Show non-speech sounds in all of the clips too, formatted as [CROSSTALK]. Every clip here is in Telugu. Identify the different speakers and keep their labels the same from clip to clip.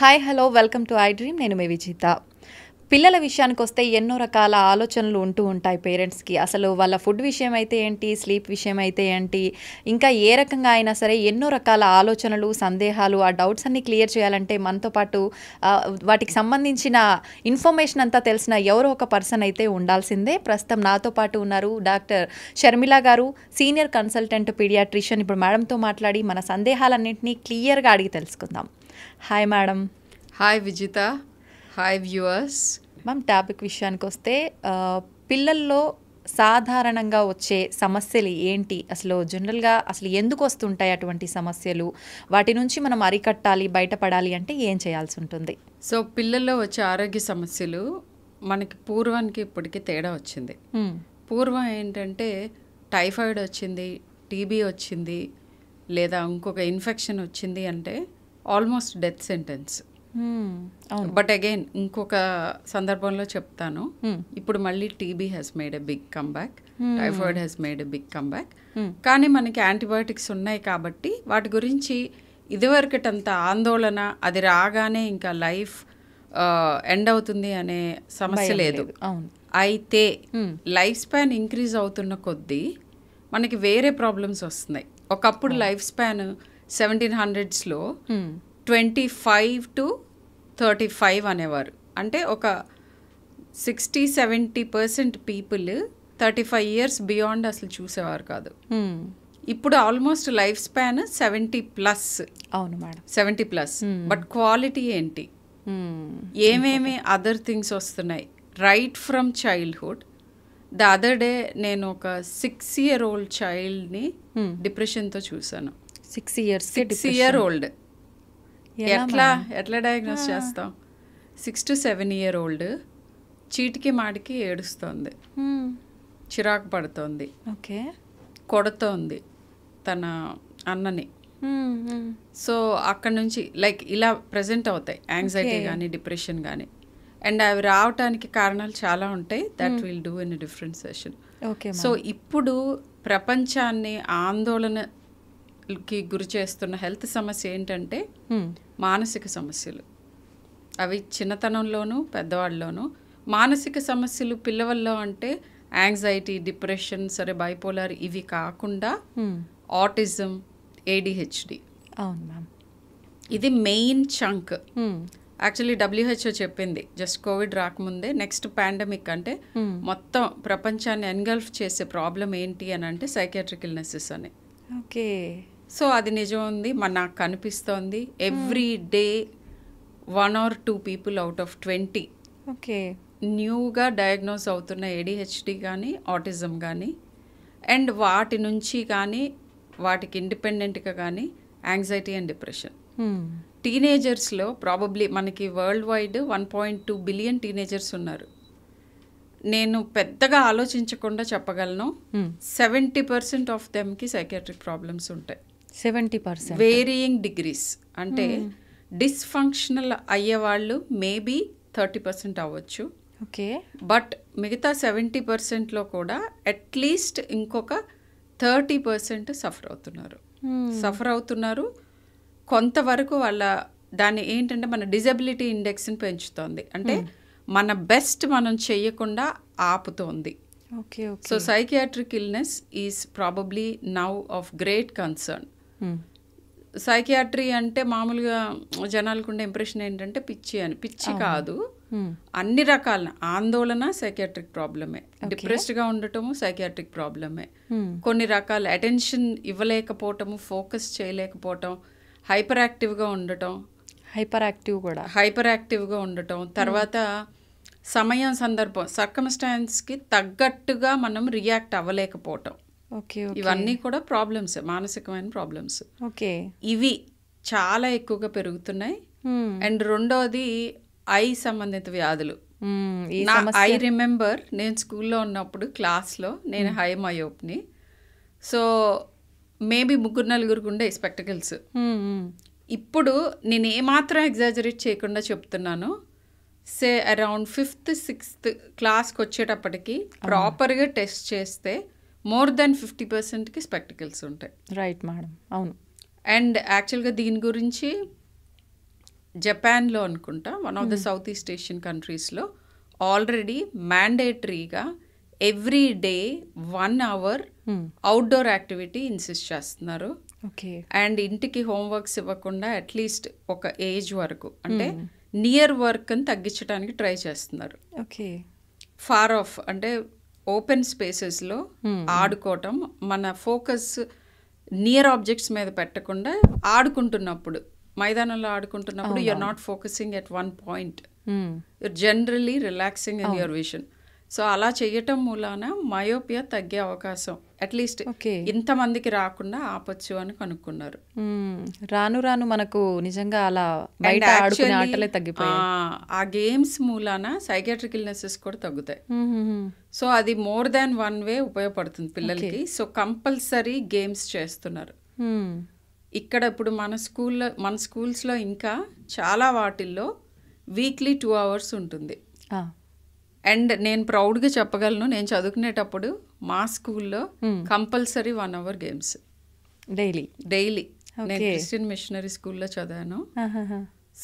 Speaker 1: Hi hello welcome to I dream నేను మే విజిత పిల్లల విషయానికి వస్తే ఎన్నో రకాల ఆలోచనలు ఉంటూ ఉంటాయి పేరెంట్స్కి అసలు వాళ్ళ ఫుడ్ విషయం అయితే ఏంటి స్లీప్ విషయం అయితే ఏంటి ఇంకా ఏ రకంగా అయినా సరే ఎన్నో రకాల ఆలోచనలు సందేహాలు ఆ డౌట్స్ అన్ని క్లియర్ చేయాలంటే మనతో పాటు వాటికి సంబంధించిన ఇన్ఫర్మేషన్ అంతా తెలిసిన ఎవరో ఒక పర్సన్ అయితే ఉండాల్సిందే ప్రస్తుతం నాతో పాటు ఉన్నారు డాక్టర్ షర్మిల గారు సీనియర్ కన్సల్టెంట్ పీడియాట్రిషియన్ ఇప్పుడు మేడంతో మాట్లాడి మన సందేహాలన్నింటినీ క్లియర్గా అడిగి తెలుసుకుందాం hi madam hi Vijitha hi viewers ma'am topic విషయానికి వస్తే పిల్లల్లో సాధారణంగా వచ్చే సమస్యలు ఏంటి అసలు జనరల్గా అసలు ఎందుకు వస్తుంటాయి అటువంటి సమస్యలు వాటి నుంచి మనం అరికట్టాలి బయటపడాలి అంటే ఏం
Speaker 2: చేయాల్సి ఉంటుంది సో పిల్లల్లో వచ్చే ఆరోగ్య సమస్యలు మనకి పూర్వానికి ఇప్పటికి తేడా వచ్చింది పూర్వం ఏంటంటే టైఫాయిడ్ వచ్చింది టీబీ వచ్చింది లేదా ఇంకొక ఇన్ఫెక్షన్ వచ్చింది అంటే almost death sentence but hmm. Again ఇంకొక సందర్భంలో చెప్తాను hmm. ఇప్పుడు మళ్ళీ TB has made a big back typhoid has made a big back కానీ మనకి యాంటీబయాటిక్స్ ఉన్నాయి కాబట్టి వాటి గురించి ఇదివరకటంత ఆందోళన అది రాగానే ఇంకా లైఫ్ ఎండ్ అవుతుంది అనే సమస్య లేదు అయితే లైఫ్ స్పాన్ ఇంక్రీజ్ అవుతున్న కొద్దీ మనకి వేరే ప్రాబ్లమ్స్ వస్తున్నాయి ఒకప్పుడు లైఫ్ స్పాన్ సెవెంటీన్ హండ్రెడ్స్లో twenty five to thirty five అనేవారు అంటే ఒక sixty seventy percent people thirty five years beyond అసలు చూసేవారు కాదు ఇప్పుడు almost life span seventy plus అవును madam seventy plus but quality ఏంటి ఏమేమి అదర్ థింగ్స్ వస్తున్నాయి right from childhood the other day నేను ఒక సిక్స్ ఇయర్ ఓల్డ్ చైల్డ్ని డిప్రెషన్తో చూశాను six years six year old ఎట్లా ఎట్లా డయాగ్నోస్ చేస్తాం six to seven year old చీటికి మాటికి ఏడుస్తోంది చిరాకు పడుతోంది ఓకే కొడుతోంది తన అన్నని సో అక్కడ నుంచి లైక్ ఇలా ప్రజెంట్ అవుతాయి యాంగ్జైటీ కానీ డిప్రెషన్ కానీ అండ్ అవి రావటానికి కారణాలు చాలా ఉంటాయి that will do in different session so ఇప్పుడు ప్రపంచాన్ని ఆందోళన కి గురి చేస్తున్న హెల్త్ సమస్య ఏంటంటే మానసిక సమస్యలు అవి చిన్నతనంలోనూ పెద్దవాళ్ళలోనూ మానసిక సమస్యలు పిల్లవల్లో అంటే యాంగ్జైటీ డిప్రెషన్ సరే బైపోలార్ ఇవి కాకుండా ఆటిజం ఏడిహెచ్డి అవును మ్యామ్ ఇది మెయిన్ చంక్ యాక్చువల్లీ డబ్ల్యూహెచ్ఓ చెప్పింది జస్ట్ కోవిడ్ రాకముందే నెక్స్ట్ పాండమిక్ అంటే మొత్తం ప్రపంచాన్ని ఎన్గల్ఫ్ చేసే ప్రాబ్లం ఏంటి అని అంటే సైకాట్రికల్నెసెస్ ఇల్నెసెస్ అని ఓకే సో అది నిజం ఉంది మన నాకు కనిపిస్తోంది every day one or two people out of twenty okay న్యూగా డయాగ్నోస్ అవుతున్న ఏడిహెచ్డి కానీ ఆటిజం కానీ అండ్ వాటి నుంచి కానీ వాటికి ఇండిపెండెంట్గా కానీ యాంగ్జైటీ అండ్ డిప్రెషన్ టీనేజర్స్లో ప్రాబబ్లీ మనకి world wide one point two billion teenagers ఉన్నారు నేను పెద్దగా ఆలోచించకుండా చెప్పగలను సెవెంటీ పర్సెంట్ ఆఫ్ దెమ్కి సైకాట్రిక్ ప్రాబ్లమ్స్ ఉంటాయి
Speaker 1: సెవెంటీ పర్సెంట్
Speaker 2: వేరియింగ్ డిగ్రీస్ అంటే డిస్ఫంక్షనల్ అయ్యేవాళ్ళు మేబీ థర్టీ పర్సెంట్ అవ్వచ్చు ఓకే బట్ మిగతా సెవెంటీ పర్సెంట్లో కూడా అట్లీస్ట్ ఇంకొక థర్టీ పర్సెంట్ సఫర్ అవుతున్నారు సఫర్ hmm. అవుతున్నారు కొంతవరకు వాళ్ళ దాన్ని ఏంటంటే మన డిజబిలిటీ ఇండెక్స్ని పెంచుతోంది అంటే hmm. మన బెస్ట్ మనం చేయకుండా ఆపుతోంది okay so psychiatric illness is probably now of great concern psychiatry అంటే మామూలుగా జనాలకు ఉండే ఇంప్రెషన్ ఏంటంటే పిచ్చి అని పిచ్చి కాదు అన్ని రకాల ఆందోళన సైకియాట్రిక్ ప్రాబ్లమే గా ఉండటము సైకియాట్రిక్ ప్రాబ్లమే కొన్ని రకాల అటెన్షన్ ఇవ్వలేకపోవటము ఫోకస్ చేయలేకపోవటం హైపర్ యాక్టివ్గా ఉండటం హైపర్ యాక్టివ్ కూడా హైపర్ యాక్టివ్గా ఉండటం తర్వాత సమయం సందర్భం కి తగ్గట్టుగా మనం రియాక్ట్ అవ్వలేకపోవటం
Speaker 3: ఓకే ఇవన్నీ
Speaker 2: కూడా ప్రాబ్లమ్స్ మానసికమైన ప్రాబ్లమ్స్ ఓకే ఇవి చాలా ఎక్కువగా పెరుగుతున్నాయి hmm. అండ్ రెండోది ఐ సంబంధిత వ్యాధులు hmm, ఐ రిమెంబర్ నేను స్కూల్లో ఉన్నప్పుడు క్లాస్లో నేను hmm. హై మయోప్ని సో మేబీ ముగ్గురు నలుగురికి ఉండే స్పెక్టికల్స్ ఇప్పుడు నేను ఏమాత్రం ఎగ్జాజరేట్ చేయకుండా చెప్తున్నాను సే అరౌండ్ ఫిఫ్త్ సిక్స్త్ క్లాస్కి వచ్చేటప్పటికి ప్రాపర్గా టెస్ట్ చేస్తే మోర్ దెన్ ఫిఫ్టీ పర్సెంట్కి స్పెక్టికల్స్ ఉంటాయి రైట్ మేడం అవును అండ్ యాక్చువల్గా దీని గురించి జపాన్లో అనుకుంటా one of the south east Asian కంట్రీస్లో ఆల్రెడీ మ్యాండేటరీగా every day one hour outdoor activity insist చేస్తున్నారు ఓకే అండ్ ఇంటికి హోంవర్క్స్ ఇవ్వకుండా అట్లీస్ట్ ఒక ఏజ్ వరకు అంటే నియర్ hmm. వర్క్ అని తగ్గించడానికి ట్రై చేస్తున్నారు ఓకే ఫార్ ఆఫ్ అంటే ఓపెన్ స్పేసెస్లో ఆడుకోవటం మన ఫోకస్ నియర్ ఆబ్జెక్ట్స్ మీద పెట్టకుండా ఆడుకుంటున్నప్పుడు మైదానంలో ఆడుకుంటున్నప్పుడు you're not focusing at one point you're generally relaxing in your vision so అలా చేయటం మూలాన మయోపియా తగ్గే అవకాశం అట్లీస్ట్ ఇంతమందికి రాకుండా ఆపొచ్చు అని కనుక్కున్నారు
Speaker 1: రాను రాను మనకు నిజంగా అలా బయట
Speaker 2: ఆటలే తగ్గిపోయి ఆ గేమ్స్ మూలాన సైకాట్రిక్ ఇల్నెసెస్ కూడా తగ్గుతాయి సో అది మోర్ దాన్ వన్ వే ఉపయోగపడుతుంది పిల్లలకి సో కంపల్సరీ గేమ్స్ చేస్తున్నారు ఇక్కడ ఇప్పుడు మన స్కూల్లో మన స్కూల్స్లో ఇంకా చాలా వాటిల్లో వీక్లీ టూ అవర్స్ ఉంటుంది అండ్ నేను ప్రౌడ్గా చెప్పగలను నేను చదువుకునేటప్పుడు మా స్కూల్లో compulsory one hour games daily daily నేను క్రిస్టియన్ మిషనరీ స్కూల్లో చదివాను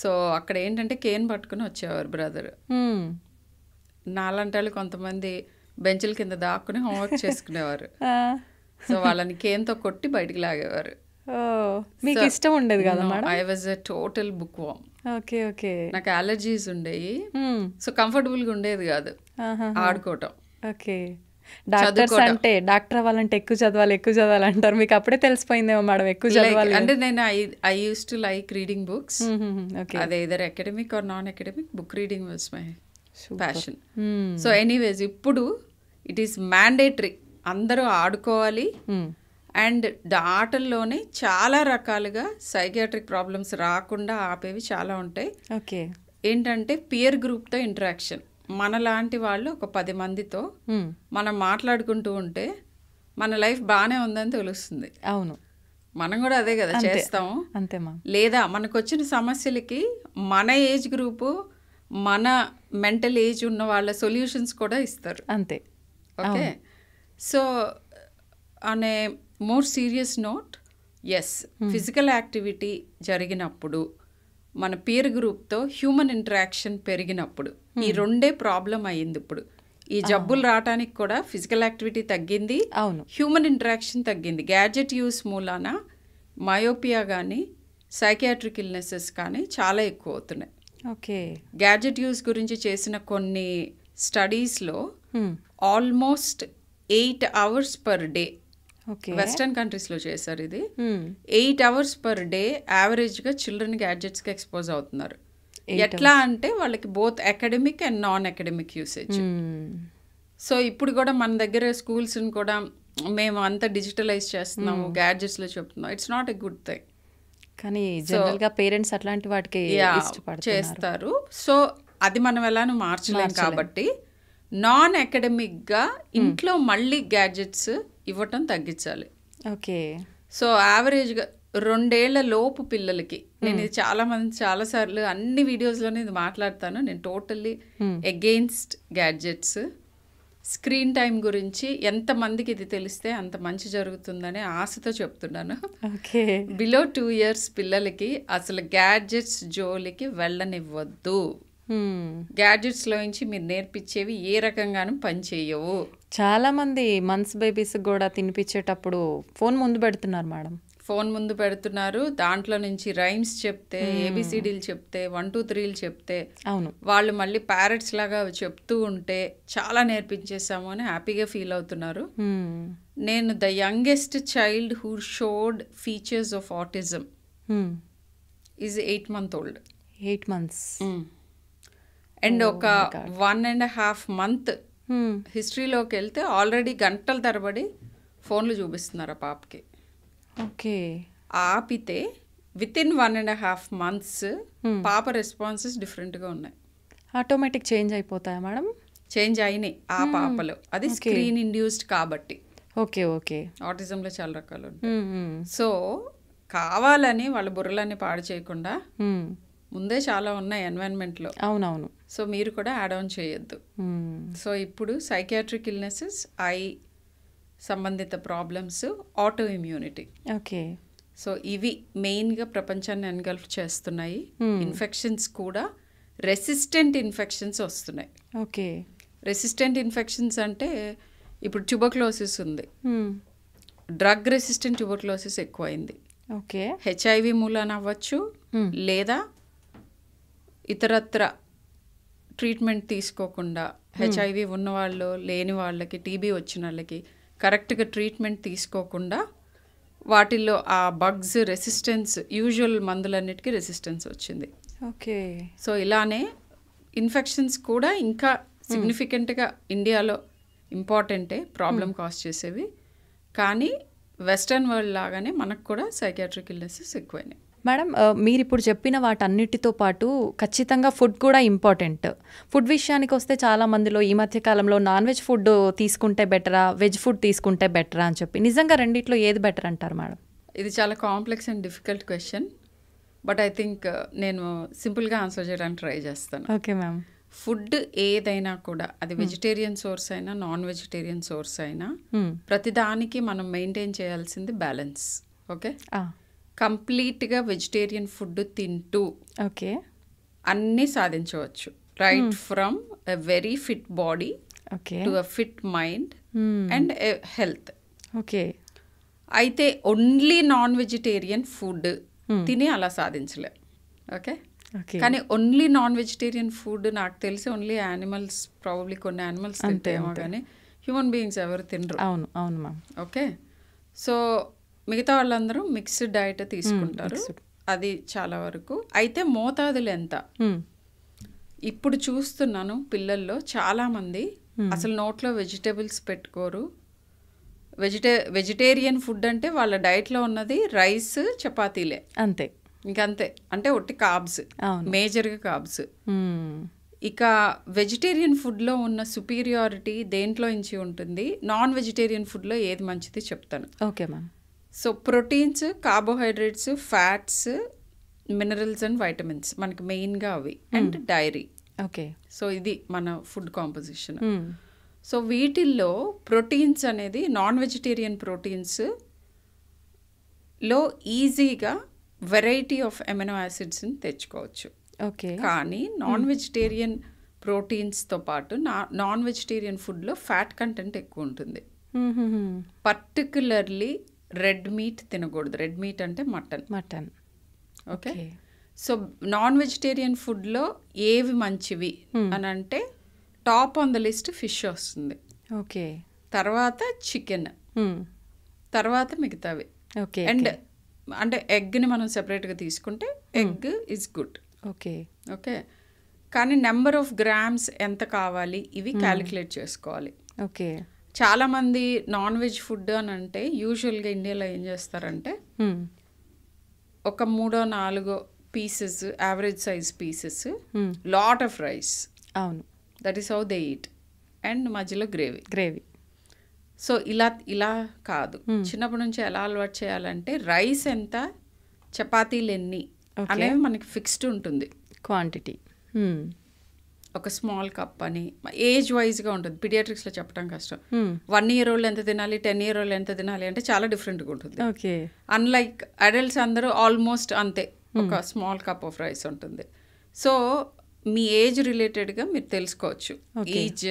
Speaker 2: సో అక్కడ ఏంటంటే కేన్ పట్టుకుని వచ్చేవారు బ్రదర్ నాలంటాలు కొంతమంది బెంచ్ల కింద దాక్కుని హోంవర్క్ [LAUGHS] చేసుకునేవారు సో వాళ్ళని కేన్తో కొట్టి బయటికి లాగేవారు
Speaker 3: మీకు ఇష్టం ఉండేది కదా I
Speaker 2: was a total book worm okay okay నాకు అలర్జీస్ ఉండేవి సో కంఫర్టబుల్ గా ఉండేది కాదు ఆడుకోవటం ఓకే డాక్టర్స్ అంటే
Speaker 1: డాక్టర్ అవ్వాలంటే ఎక్కువ చదవాలి ఎక్కువ చదవాలి అంటారు మీకు అప్పుడే తెలిసిపోయిందేమో మేడం ఎక్కువ చదవాలి అంటే
Speaker 2: నేను I I use to like reading books అదే either academic or non academic book reading was my passion so anyways ఇప్పుడు ఇట్ ఈస్ మ్యాండేటరీ అందరూ ఆడుకోవాలి hmm. అండ్ ఆటల్లోనే చాలా రకాలుగా సైకియాట్రిక్ ప్రాబ్లమ్స్ రాకుండా ఆపేవి చాలా ఉంటాయి ఓకే ఏంటంటే పియర్ గ్రూప్తో ఇంటరాక్షన్ మనలాంటి వాళ్ళు ఒక పది మందితో మనం మాట్లాడుకుంటూ ఉంటే మన లైఫ్ బాగానే ఉందని తెలుస్తుంది అవును మనం కూడా అదే కదా చేస్తాము అంతేమా లేదా మనకు వచ్చిన సమస్యలకి మన ఏజ్ గ్రూపు మన మెంటల్ ఏజ్ ఉన్న వాళ్ళ సొల్యూషన్స్ కూడా ఇస్తారు అంతే ఓకే సో అనే more serious note yes physical activity జరిగినప్పుడు మన పీర్ గ్రూప్తో హ్యూమన్ ఇంటరాక్షన్ పెరిగినప్పుడు ఈ hmm. రెండే ప్రాబ్లం అయింది ఇప్పుడు ఈ ah. జబ్బులు రావడానికి కూడా ఫిజికల్ యాక్టివిటీ తగ్గింది అవును హ్యూమన్ ఇంటరాక్షన్ తగ్గింది గ్యాడ్జెట్ యూస్ మూలాన మయోపియా కానీ సైకియాట్రిక్ ఇల్నెసెస్ కానీ చాలా ఎక్కువ అవుతున్నాయి ఓకే గ్యాడ్జెట్ యూస్ గురించి చేసిన కొన్ని స్టడీస్లో almost eight hours per day western లో చేశారు ఇది ఎయిట్ అవర్స్ పర్ డే గా చిల్డ్రన్ గ్యాడ్జెట్స్ కి ఎక్స్పోజ్ అవుతున్నారు ఎట్లా అంటే వాళ్ళకి both academic and non academic usage so ఇప్పుడు కూడా మన దగ్గర స్కూల్స్ కూడా మేము అంతా డిజిటలైజ్ చేస్తున్నాము లో చెప్తున్నాం it's not a good thing కానీ జనరల్గా
Speaker 1: పేరెంట్స్ అట్లాంటి వాటికి
Speaker 2: చేస్తారు సో అది మనం ఎలానూ మార్చలేం కాబట్టి నాన్ అకాడమిక్ గా ఇంట్లో మళ్ళీ గ్యాడ్జెట్స్ ఇవ్వటం తగ్గించాలి ఓకే సో యావరేజ్గా రెండేళ్ల లోపు పిల్లలకి నేను ఇది చాలా మంది చాలా సార్లు అన్ని వీడియోస్లోనే ఇది మాట్లాడతాను నేను totally against gadgets screen time గురించి ఎంత మందికి ఇది తెలిస్తే అంత మంచి జరుగుతుందనే ఆశతో చెప్తున్నాను బిలో టూ ఇయర్స్ పిల్లలకి అసలు గ్యాడ్జెట్స్ జోలికి వెళ్ళనివ్వద్దు గ్యాడ్జెట్స్లో నుంచి మీరు నేర్పించేవి ఏ రకంగానూ పనిచేయవు
Speaker 1: చాలామంది మంత్స్ బేబీస్ కూడా తినిపించేటప్పుడు ఫోన్ ముందు పెడుతున్నారు మేడం
Speaker 2: ఫోన్ ముందు పెడుతున్నారు దాంట్లో నుంచి రైమ్స్ చెప్తే ఏబిసిడీలు చెప్తే వన్ టూ త్రీలు చెప్తే అవును వాళ్ళు మళ్ళీ ప్యారెట్స్ లాగా చెప్తూ ఉంటే చాలా నేర్పించేసాము అని హ్యాపీగా ఫీల్ అవుతున్నారు నేను the youngest child who showed features of autism is eight month old eight
Speaker 1: months
Speaker 3: and oh ఒక
Speaker 2: వన్ అండ్ హాఫ్ మంత్ హిస్టరీలోకి వెళ్తే ఆల్రెడీ గంటల తరబడి ఫోన్లు చూపిస్తున్నారు ఆ పాపకి ఓకే ఆపితే within one and half months పాప రెస్పాన్సెస్ డిఫరెంట్గా ఉన్నాయి
Speaker 1: ఆటోమేటిక్ చేంజ్ అయిపోతాయా మేడం
Speaker 2: చేంజ్ అయినాయి ఆ hmm. పాపలో అది స్క్రీన్ ఇండ్యూస్డ్ కాబట్టి ఓకే ఓకే ఆటిజంలో చాలా రకాలు ఉంటాయి సో hmm, hmm. కావాలని వాళ్ళ బుర్రలన్నీ పాడు చేయకుండా ముందే చాలా ఉన్నాయి ఎన్వైరన్మెంట్లో అవునవును సో మీరు కూడా యాడ్ ఆన్ చేయొద్దు సో ఇప్పుడు సైకియాట్రిక్ ఇల్నెసెస్ ఐ సంబంధిత problems auto immunity okay so ఇవి మెయిన్గా ప్రపంచాన్ని ఎన్గల్ఫ్ చేస్తున్నాయి ఇన్ఫెక్షన్స్ కూడా రెసిస్టెంట్ ఇన్ఫెక్షన్స్ వస్తున్నాయి ఓకే రెసిస్టెంట్ ఇన్ఫెక్షన్స్ అంటే ఇప్పుడు ట్యూబర్క్లోసిస్ ఉంది డ్రగ్ రెసిస్టెంట్ ట్యూబర్క్లోసిస్ ఎక్కువైంది ఓకే హెచ్ఐవి మూలాన అవ్వచ్చు లేదా ఇతరత్ర ట్రీట్మెంట్ తీసుకోకుండా hmm. హెచ్ఐవి ఉన్నవాళ్ళు లేని వాళ్ళకి టీబీ వచ్చిన వాళ్ళకి కరెక్ట్గా ట్రీట్మెంట్ తీసుకోకుండా వాటిల్లో ఆ బగ్స్ రెసిస్టెన్స్ యూజువల్ మందులన్నిటికీ రెసిస్టెన్స్ వచ్చింది ఓకే సో ఇలానే ఇన్ఫెక్షన్స్ కూడా ఇంకా hmm. సిగ్నిఫికెంట్గా ఇండియాలో ఇంపార్టెంటే ప్రాబ్లం hmm. కాజ్ చేసేవి కానీ వెస్టర్న్ వరల్డ్ లాగానే మనకు కూడా సైకాట్రిక్ ఇల్నెసెస్ ఎక్కువైనాయి
Speaker 1: మేడం మీరు ఇప్పుడు చెప్పిన వాటన్నిటితో పాటు ఖచ్చితంగా ఫుడ్ కూడా ఇంపార్టెంట్ ఫుడ్ విషయానికి వస్తే చాలామందిలో ఈ మధ్య కాలంలో నాన్ వెజ్ ఫుడ్ తీసుకుంటే బెటరా వెజ్ ఫుడ్ తీసుకుంటే బెటరా అని చెప్పి నిజంగా రెండిట్లో ఏది బెటర్ అంటారు మేడం
Speaker 2: ఇది చాలా complex and difficult question but I think నేను సింపుల్గా ఆన్సర్ చేయడానికి ట్రై చేస్తాను ఓకే మ్యామ్ ఫుడ్ ఏదైనా కూడా అది వెజిటేరియన్ సోర్స్ అయినా నాన్ వెజిటేరియన్ సోర్స్ అయినా ప్రతిదానికి మనం మెయింటైన్ చేయాల్సింది బ్యాలెన్స్ ఓకే కంప్లీట్గా వెజిటేరియన్ ఫుడ్ తింటూ ఓకే అన్నీ సాధించవచ్చు right from a very fit body okay to a fit mind and health okay అయితే ఓన్లీ నాన్ వెజిటేరియన్ ఫుడ్ తిని అలా సాధించలే ఓకే కానీ ఓన్లీ నాన్ వెజిటేరియన్ ఫుడ్ నాకు తెలిసి ఓన్లీ యానిమల్స్ ప్రాబబ్లీ కొన్ని యానిమల్స్ తింటేమో కానీ హ్యూమన్ బీయింగ్స్ ఎవరు తినరు అవును అవును మ్యామ్ ఓకే సో మిగతా వాళ్ళందరూ మిక్స్డ్ డైట్ తీసుకుంటారు hmm, అది చాలా వరకు అయితే మోతాదులు ఎంత hmm. ఇప్పుడు చూస్తున్నాను పిల్లల్లో చాలామంది hmm. అసలు నోట్లో వెజిటేబుల్స్ పెట్టుకోరు వెజిటే వెజిటేరియన్ ఫుడ్ అంటే వాళ్ళ డైట్లో ఉన్నది రైస్ చపాతీలే అంతే ఇంకంతే అంటే ఒట్టి కాబ్స్ మేజర్గా కాబ్స్ ఇక వెజిటేరియన్ ఫుడ్లో ఉన్న సుపీరియారిటీ దేంట్లో నుంచి ఉంటుంది నాన్ వెజిటేరియన్ ఫుడ్లో ఏది మంచిది చెప్తాను okay ma'am so proteins carbohydrates fats minerals and vitamins మనకి మెయిన్గా అవి hmm. And dairy okay so ఇది మన ఫుడ్ కాంపోజిషన్ hmm. సో వీటిల్లో ప్రోటీన్స్ అనేది నాన్ వెజిటేరియన్ ప్రోటీన్స్ లో ఈజీగా వెరైటీ ఆఫ్ ఎమినో యాసిడ్స్ని తెచ్చుకోవచ్చు ఓకే కానీ hmm. నాన్ వెజిటేరియన్ ప్రోటీన్స్తో పాటు నా నాన్ వెజిటేరియన్ ఫుడ్లో ఫ్యాట్ కంటెంట్ ఎక్కువ ఉంటుంది పర్టికులర్లీ రెడ్ మీట్ తినకూడదు రెడ్ మీట్ అంటే mutton mutton okay so non vegetarian ఫుడ్లో ఏవి మంచివి అని అంటే top on the list fish వస్తుంది ఓకే తర్వాత చికెన్ తర్వాత మిగతావి ఓకే అండ్ అంటే ఎగ్ని మనం సెపరేట్గా తీసుకుంటే egg is good okay okay కానీ నెంబర్ ఆఫ్ గ్రామ్స్ ఎంత కావాలి ఇవి క్యాలిక్యులేట్ చేసుకోవాలి ఓకే చాలామంది నాన్ వెజ్ ఫుడ్ అని అంటే యూజువల్గా ఇండియాలో ఏం చేస్తారంటే hmm. ఒక మూడో నాలుగో pieces average size pieces lot of rice అవును that is how they eat and మధ్యలో గ్రేవీ గ్రేవీ సో ఇలా ఇలా కాదు hmm. చిన్నప్పటి నుంచి ఎలా అలవాటు చేయాలంటే రైస్ ఎంత చపాతీలు ఎన్ని అనేవి మనకి ఫిక్స్డ్ ఉంటుంది క్వాంటిటీ ఒక స్మాల్ కప్ అని ఏజ్ వైజ్గా ఉంటుంది పిడియాట్రిక్స్లో చెప్పడం కష్టం వన్ ఇయర్ ఓల్డ్ ఎంత తినాలి టెన్ ఇయర్ ఓల్డ్ ఎంత తినాలి అంటే చాలా డిఫరెంట్గా ఉంటుంది ఓకే అన్లైక్ అడల్ట్స్ అందరూ ఆల్మోస్ట్ అంతే hmm. ఒక స్మాల్ కప్ ఆఫ్ రైస్ ఉంటుంది సో మీ ఏజ్ రిలేటెడ్గా మీరు తెలుసుకోవచ్చు ఏజ్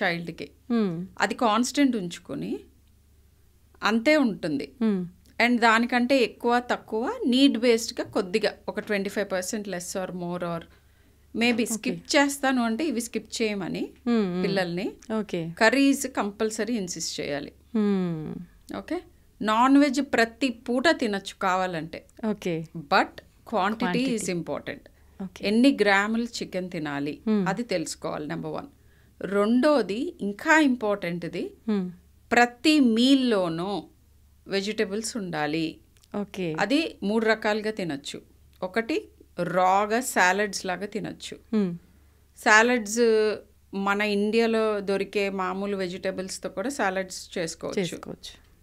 Speaker 2: చైల్డ్కి uh, hmm. అది కాన్స్టెంట్ ఉంచుకొని అంతే ఉంటుంది
Speaker 3: అండ్
Speaker 2: hmm. దానికంటే ఎక్కువ తక్కువ నీడ్ బేస్డ్గా కొద్దిగా ఒక twenty five percent less or more or maybe skip చేస్తాను అంటే ఇవి స్కిప్ చేయమని
Speaker 3: hmm, hmm. పిల్లల్ని
Speaker 2: ఓకే కర్రీస్ కంపల్సరీ ఇన్సిస్ట్ చేయాలి ఓకే నాన్ వెజ్ ప్రతి పూట తినచ్చు కావాలంటే okay but quantity is important ఎన్ని గ్రాములు చికెన్ తినాలి hmm. అది తెలుసుకోవాలి నెంబర్ వన్ రెండోది ఇంకా ఇంపార్టెంట్ది ప్రతి మీల్లోనూ వెజిటబుల్స్ ఉండాలి ఓకే అది మూడు రకాలుగా తినచ్చు ఒకటి రాగా సాలడ్స్ లాగా తినచ్చు సాలడ్స్ మన ఇండియాలో దొరికే మామూలు వెజిటేబుల్స్తో కూడా సాలడ్స్ చేసుకోవచ్చు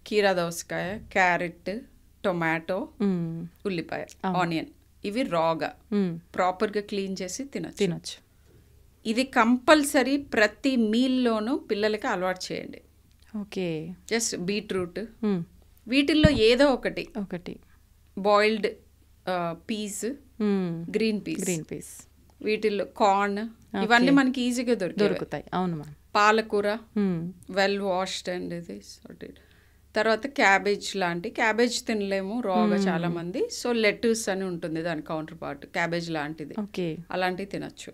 Speaker 2: కీరా దోసకాయ క్యారెట్ టొమాటో ఉల్లిపాయ ఆనియన్ ఇవి రాగా ప్రాపర్గా క్లీన్ చేసి తినచ్చు తినచ్చు ఇది కంపల్సరీ ప్రతి మీల్లోనూ పిల్లలకి అలవాటు చేయండి ఓకే జస్ట్ బీట్రూట్ వీటిల్లో ఏదో ఒకటి ఒకటి boiled peas
Speaker 3: green peas green
Speaker 2: peas వీటిల్లో కార్న్ ఇవన్నీ మనకి ఈజీగా దొరుకుతాయి దొరుకుతాయి అవును మ్యామ్ పాలకూర వెల్ వాష్డ్ అండ్ ఇది తర్వాత క్యాబేజ్ లాంటి క్యాబేజ్ తినలేము రాగా hmm. చాలా మంది సో లెటర్స్ అని ఉంటుంది దాని కౌంటర్ పార్ట్ క్యాబేజ్ లాంటిది అలాంటివి తినచ్చు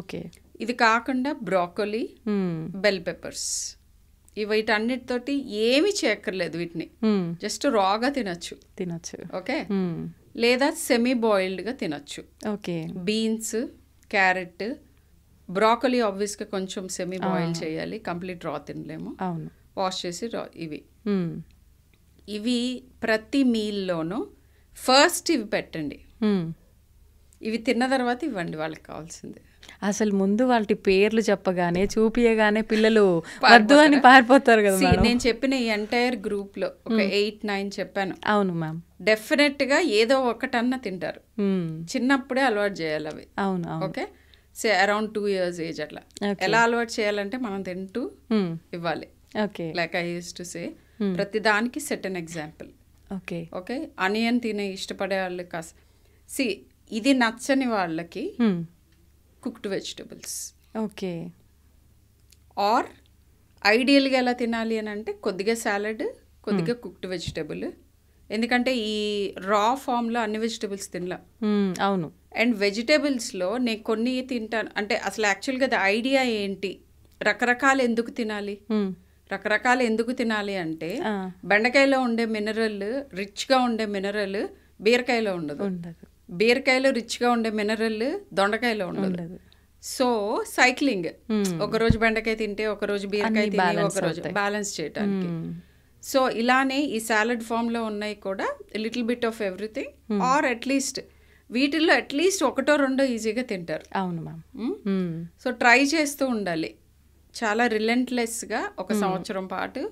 Speaker 2: ఓకే ఇది కాకుండా బ్రోకలీ బెల్ పెప్పర్స్ వీటన్నిటితోటి ఏమి చేయక్కర్లేదు వీటిని జస్ట్ రాగా తినచ్చు తినచ్చు ఓకే లేదా సెమీ బాయిల్డ్గా తినచ్చు ఓకే బీన్స్ క్యారెట్ బ్రాకలీ ఆబ్వియస్గా కొంచెం సెమీ బాయిల్ చేయాలి కంప్లీట్ రా తినలేము అవును వాష్ చేసి రా ఇవి ఇవి ప్రతి మీల్లోనూ ఫస్ట్ ఇవి పెట్టండి ఇవి తిన్న తర్వాత ఇవ్వండి వాళ్ళకి కావాల్సింది
Speaker 1: అసలు ముందు వాళ్ళ పేర్లు చెప్పగానే చూపియగానే పిల్లలు వద్దు అని
Speaker 3: పారిపోతారు కదా నేను
Speaker 2: చెప్పిన ఈ ఎంటైర్ గ్రూప్ లో ఒక ఎయిట్ నైన్ చెప్పాను అవును మ్యామ్ డెఫినెట్ గా ఏదో ఒకటన్నా తింటారు చిన్నప్పుడే అలవాటు చేయాలి అవి
Speaker 3: అవును okay
Speaker 2: say around two years age అట్లా ఎలా అలవాటు చేయాలంటే మనం తింటూ ఇవ్వాలి okay like I use to say ప్రతి దానికి set an example okay okay onion తినే ఇష్టపడే వాళ్ళకి సి ఇది నచ్చని వాళ్ళకి కుక్డ్ వెజిటబుల్స్ ఓకే ఆర్ ఐడియల్గా ఎలా తినాలి అని అంటే కొద్దిగా సాలడ్ కొద్దిగా కుక్డ్ hmm. వెజిటబుల్ ఎందుకంటే ఈ రా ఫామ్లో అన్ని వెజిటబుల్స్ తినలా hmm, అవును అండ్ వెజిటబుల్స్లో నేను కొన్ని తింటాను అంటే అసలు యాక్చువల్గా అది ఐడియా ఏంటి రకరకాలు ఎందుకు తినాలి hmm. రకరకాలు ఎందుకు తినాలి అంటే బెండకాయలో ఉండే మినరల్ రిచ్గా ఉండే మినరల్ బీరకాయలో ఉండదు ఉండదు బీరకాయలో రిచ్గా ఉండే మినరల్ దొండకాయలో ఉండదు సో సైక్లింగ్ hmm. ఒక రోజు బెండకాయ తింటే ఒక రోజు బీరకాయ తింటే ఒకరోజు బ్యాలెన్స్ చేయడానికి సో ఇలానే ఈ సాలడ్ లో ఉన్నాయి కూడా little bit of everything or at least వీటిల్లో అట్లీస్ట్ ఒకటో రెండో ఈజీగా తింటారు అవును
Speaker 3: మ్యామ్
Speaker 2: సో ట్రై చేస్తూ ఉండాలి చాలా రిలెంట్లెస్గా ఒక hmm. సంవత్సరం పాటు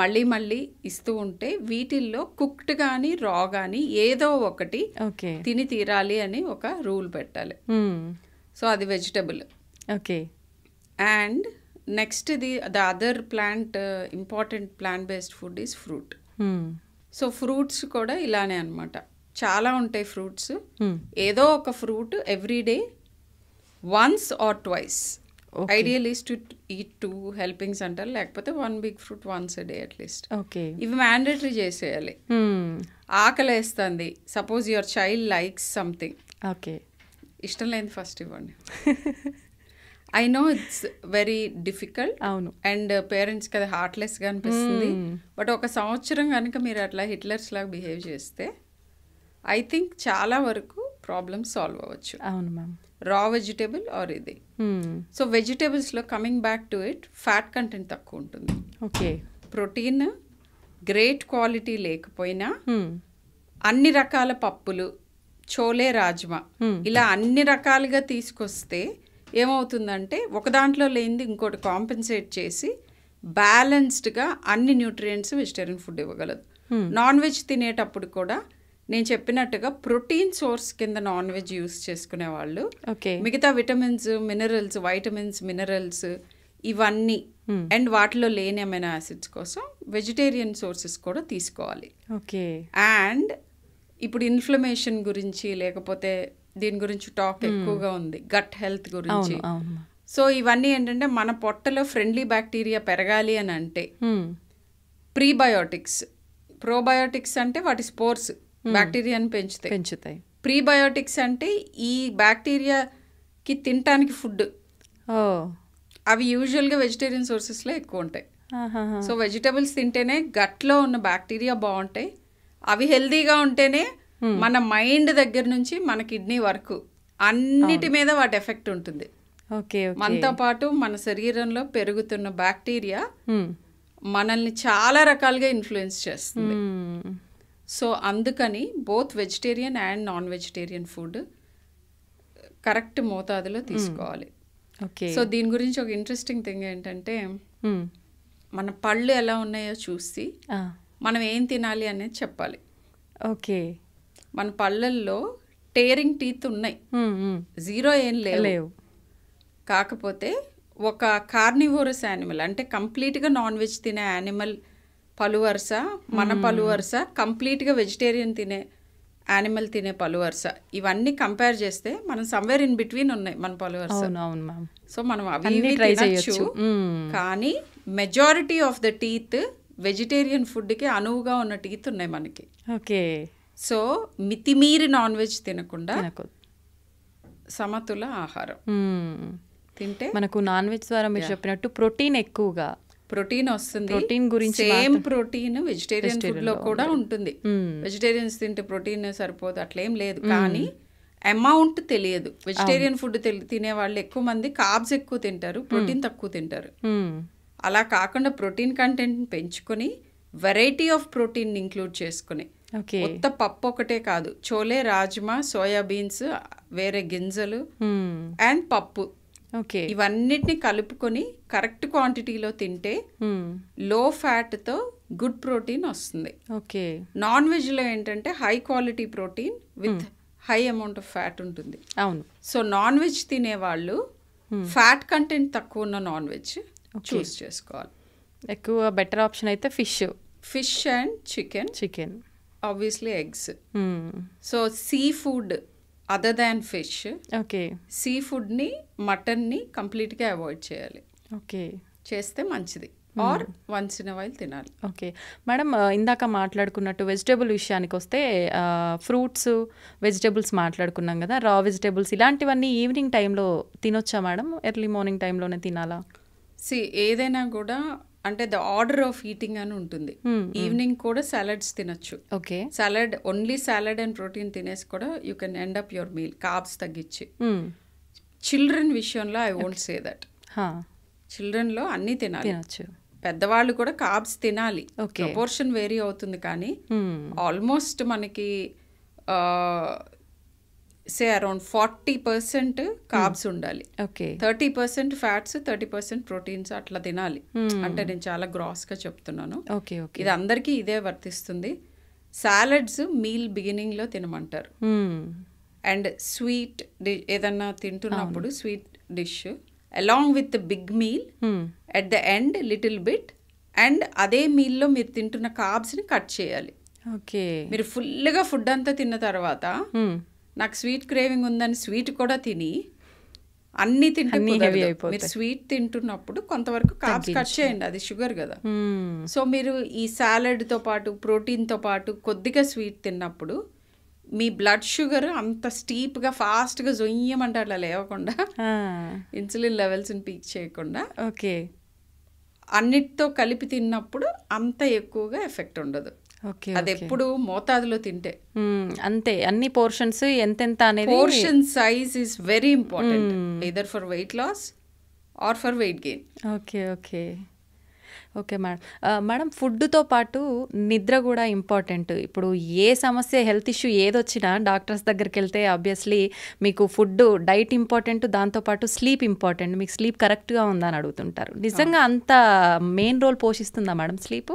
Speaker 2: మళ్ళీ మళ్ళీ ఇస్తూ ఉంటే వీటిల్లో కుక్డ్ కానీ రా కానీ ఏదో ఒకటి తిని తీరాలి అని ఒక రూల్ పెట్టాలి సో అది vegetable okay and next the the other plant important plant based food is fruit so fruits కూడా ఇలానే అనమాట చాలా ఉంటాయి ఫ్రూట్స్ ఏదో ఒక fruit every day once or twice ideal ఈ టు ఈట్ టూ హెల్పింగ్స్ అంటారు లేకపోతే one big fruit once day at least okay ఇవి మ్యాండేటరీ చేసేయాలి ఆకలి వేస్తుంది suppose your child likes something okay ఇష్టం లేని ఫస్ట్ ఇవ్వండి I know it's very difficult అవును అండ్ పేరెంట్స్కి uh, అది హార్ట్లెస్గా అనిపిస్తుంది బట్ hmm. ఒక సంవత్సరం కనుక మీరు అట్లా హిట్లర్స్ లాగా బిహేవ్ చేస్తే ఐ థింక్ చాలా వరకు ప్రాబ్లమ్స్ సాల్వ్ అవ్వచ్చు అవును మ్యామ్ రా వెజిటేబుల్ ఆర్ ఇది సో వెజిటేబుల్స్లో coming back to it fat content తక్కువ ఉంటుంది ఓకే ప్రోటీన్ గ్రేట్ క్వాలిటీ లేకపోయినా hmm. అన్ని రకాల పప్పులు చోలే రాజ్మా hmm. ఇలా అన్ని రకాలుగా తీసుకొస్తే ఏమవుతుందంటే ఒక దాంట్లో లేనిది ఇంకోటి కాంపెన్సేట్ చేసి బ్యాలెన్స్డ్గా అన్ని న్యూట్రియంట్స్ వెజిటేరియన్ ఫుడ్ ఇవ్వగలదు నాన్ hmm. వెజ్ తినేటప్పుడు కూడా నేను చెప్పినట్టుగా ప్రోటీన్ సోర్స్ కింద నాన్ వెజ్ యూస్ చేసుకునే వాళ్ళు ఓకే మిగతా విటమిన్స్ మినరల్స్ వైటమిన్స్ మినరల్స్ ఇవన్నీ hmm. అండ్ వాటిలో లేని ఏమైనా యాసిడ్స్ కోసం వెజిటేరియన్ సోర్సెస్ కూడా తీసుకోవాలి ఓకే అండ్ ఇప్పుడు ఇన్ఫ్లమేషన్ గురించి లేకపోతే దీని గురించి టాక్ hmm. ఎక్కువగా ఉంది గట్ హెల్త్ గురించి సో ఇవన్నీ ఏంటంటే మన పొట్టలో ఫ్రెండ్లీ బ్యాక్టీరియా పెరగాలి అని అంటే hmm. ప్రీబయోటిక్స్ ప్రోబయోటిక్స్ అంటే వాటి స్పోర్స్ బ్యాక్టీరియాని hmm. పెంచుతాయి పెంచుతాయి ప్రీబయోటిక్స్ అంటే ఈ బ్యాక్టీరియాకి తినటానికి ఫుడ్ అవి యూజువల్గా వెజిటేరియన్ సోర్సెస్లో ఎక్కువ ఉంటాయి సో వెజిటబుల్స్ తింటేనే గట్లో ఉన్న బ్యాక్టీరియా బాగుంటాయి అవి హెల్దీగా ఉంటేనే hmm. మన మైండ్ దగ్గర నుంచి మన కిడ్నీ వర్క్ అన్నిటి మీద వాటి ఎఫెక్ట్ ఉంటుంది ఓకే మనతో పాటు మన శరీరంలో పెరుగుతున్న బ్యాక్టీరియా hmm. మనల్ని చాలా రకాలుగా ఇన్ఫ్లుయెన్స్ చేస్తుంది సో అందుకని both vegetarian and non vegetarian food correct మోతాదులో hmm. తీసుకోవాలి ఓకే సో దీని గురించి ఒక ఇంట్రెస్టింగ్ థింగ్ ఏంటంటే hmm. మన పళ్ళు ఎలా ఉన్నాయో చూసి మనం ఏం తినాలి అనేది చెప్పాలి ఓకే మన పళ్ళల్లో టేరింగ్ టీత్ ఉన్నాయి hmm, జీరో ఏం లేవు కాకపోతే ఒక కార్నివోరస్ యానిమల్ అంటే కంప్లీట్గా నాన్ వెజ్ తినే యానిమల్ పలువరస మన పలువరస కంప్లీట్గా వెజిటేరియన్ తినే యానిమల్ తినే పలువరస ఇవన్నీ కంపేర్ చేస్తే మనం సమ్వేర్ ఇన్ బిట్వీన్ ఉన్నాయి మన పలువరస సో మనం అవి ట్రై చేయొచ్చు కానీ majority of the teeth vegetarian ఫుడ్కి అనువుగా ఉన్న టీత్ ఉన్నాయి మనకి ఓకే సో మితిమీరి నాన్ వెజ్ తినకుండా సమతుల ఆహారం
Speaker 1: తింటే మనకు నాన్ వెజ్ ద్వారా మీరు చెప్పినట్టు ప్రోటీన్ ఎక్కువగా
Speaker 2: ప్రోటీన్ వస్తుంది ప్రోటీన్ గురించి సేమ్ ప్రోటీన్ వెజిటేరియన్ ఫుడ్ లో కూడా ఉంటుంది వెజిటేరియన్స్ hmm. తింటే ప్రోటీన్ సరిపోదు అట్లేం లేదు hmm. కానీ అమౌంట్ తెలియదు వెజిటేరియన్ ఫుడ్ తినే వాళ్ళు ఎక్కువ మంది కాబ్స్ ఎక్కువ తింటారు hmm. ప్రోటీన్ తక్కువ తింటారు అలా కాకుండా ప్రోటీన్ కంటెంట్ పెంచుకొని వెరైటీ ఆఫ్ ప్రోటీన్ ఇంక్లూడ్ చేసుకుని కొత్త పప్పు ఒకటే కాదు చోలే రాజ్మా సోయాబీన్స్ వేరే గింజలు అండ్ పప్పు ఓకే ఇవన్నిటిని కలుపుకొని కరెక్ట్ క్వాంటిటీలో తింటే లో ఫ్యాట్తో గుడ్ ప్రోటీన్ వస్తుంది ఓకే నాన్ వెజ్లో ఏంటంటే high quality protein with high amount of fat ఉంటుంది అవును సో నాన్ వెజ్ తినేవాళ్ళు ఫ్యాట్ కంటెంట్ తక్కువ ఉన్న నాన్ వెజ్ చూస్ చేసుకోవాలి ఎక్కువ బెటర్ ఆప్షన్ అయితే fish fish and chicken chicken obviously eggs so seafood other than fish okay సీ ఫుడ్ని మటన్ని కంప్లీట్గా అవాయిడ్ చేయాలి ఓకే చేస్తే మంచిది ఆర్ వన్స్ ఇన్ వైల్ తినాలి
Speaker 1: ఓకే మేడం ఇందాక మాట్లాడుకున్నట్టు వెజిటేబుల్ విషయానికి వస్తే ఫ్రూట్స్ వెజిటేబుల్స్ మాట్లాడుకున్నాం కదా రా వెజిటేబుల్స్ ఇలాంటివన్నీ ఈవినింగ్ టైంలో తినొచ్చా మేడం ఎర్లీ మార్నింగ్ టైంలోనే తినాలా
Speaker 2: సి ఏదైనా కూడా అంటే ద ఆర్డర్ ఆఫ్ ఈటింగ్ అని ఉంటుంది hmm, hmm. ఈవినింగ్ కూడా సాలడ్స్ తినొచ్చు okay salad only salad and protein తినేసి కూడా you can end up your meal carbs తగ్గించి చిల్డ్రన్ hmm. విషయంలో I won't say that children లో అన్ని తినాలి తినొచ్చు పెద్దవాళ్ళు కూడా కాబ్స్ తినాలి ప్రపోర్షన్ వేరీ అవుతుంది కానీ ఆల్మోస్ట్ మనకి uh, say around forty percent carbs ఉండాలి okay thirty percent fats thirty percent proteins అట్లా తినాలి hmm. అంటే నేను చాలా గ్రాస్గా చెప్తున్నాను ఓకే ఓకే ఇది అందరికీ ఇదే వర్తిస్తుంది సాలడ్స్ మీల్ బిగినింగ్లో తినమంటారు అండ్ hmm. స్వీట్ ఏదన్నా తింటున్నప్పుడు sweet dish along with big meal at the end little bit and అదే మీల్లో మీరు తింటున్న ని కట్ చేయాలి ఓకే మీరు ఫుల్గా ఫుడ్ అంతా తిన్న తర్వాత hmm. నాకు స్వీట్ క్రేవింగ్ ఉందని స్వీట్ కూడా తిని అన్ని తింటే మీరు స్వీట్ తింటున్నప్పుడు కొంతవరకు కాప్స్ కట్ చేయండి అది షుగర్ కదా సో మీరు ఈ సాలడ్తో పాటు ప్రోటీన్తో పాటు కొద్దిగా స్వీట్ తిన్నప్పుడు మీ బ్లడ్ షుగర్ అంత స్టీప్గా ఫాస్ట్గా జొయ్యమంటే అట్లా లేవకుండా ఇన్సులిన్ లెవెల్స్ని పీక్ చేయకుండా ఓకే అన్నిటితో కలిపి తిన్నప్పుడు అంత ఎక్కువగా ఎఫెక్ట్ ఉండదు అది ఎప్పుడు మోతాదులో తింటే
Speaker 1: అంతే అన్ని పోర్షన్స్ ఎంతెంత అనేది portion
Speaker 2: size is very important either for weight loss or for weight gain
Speaker 1: okay okay okay madam madam ఫుడ్తో పాటు నిద్ర కూడా ఇంపార్టెంట్ ఇప్పుడు ఏ సమస్య హెల్త్ ఇష్యూ ఏదొచ్చినా డాక్టర్స్ దగ్గరికి వెళ్తే ఆబ్వియస్లీ మీకు ఫుడ్ డైట్ ఇంపార్టెంట్ దాంతోపాటు స్లీప్ ఇంపార్టెంట్ మీకు స్లీప్ కరెక్ట్గా ఉందని అడుగుతుంటారు నిజంగా అంత మెయిన్ రోల్ పోషిస్తుందా madam sleep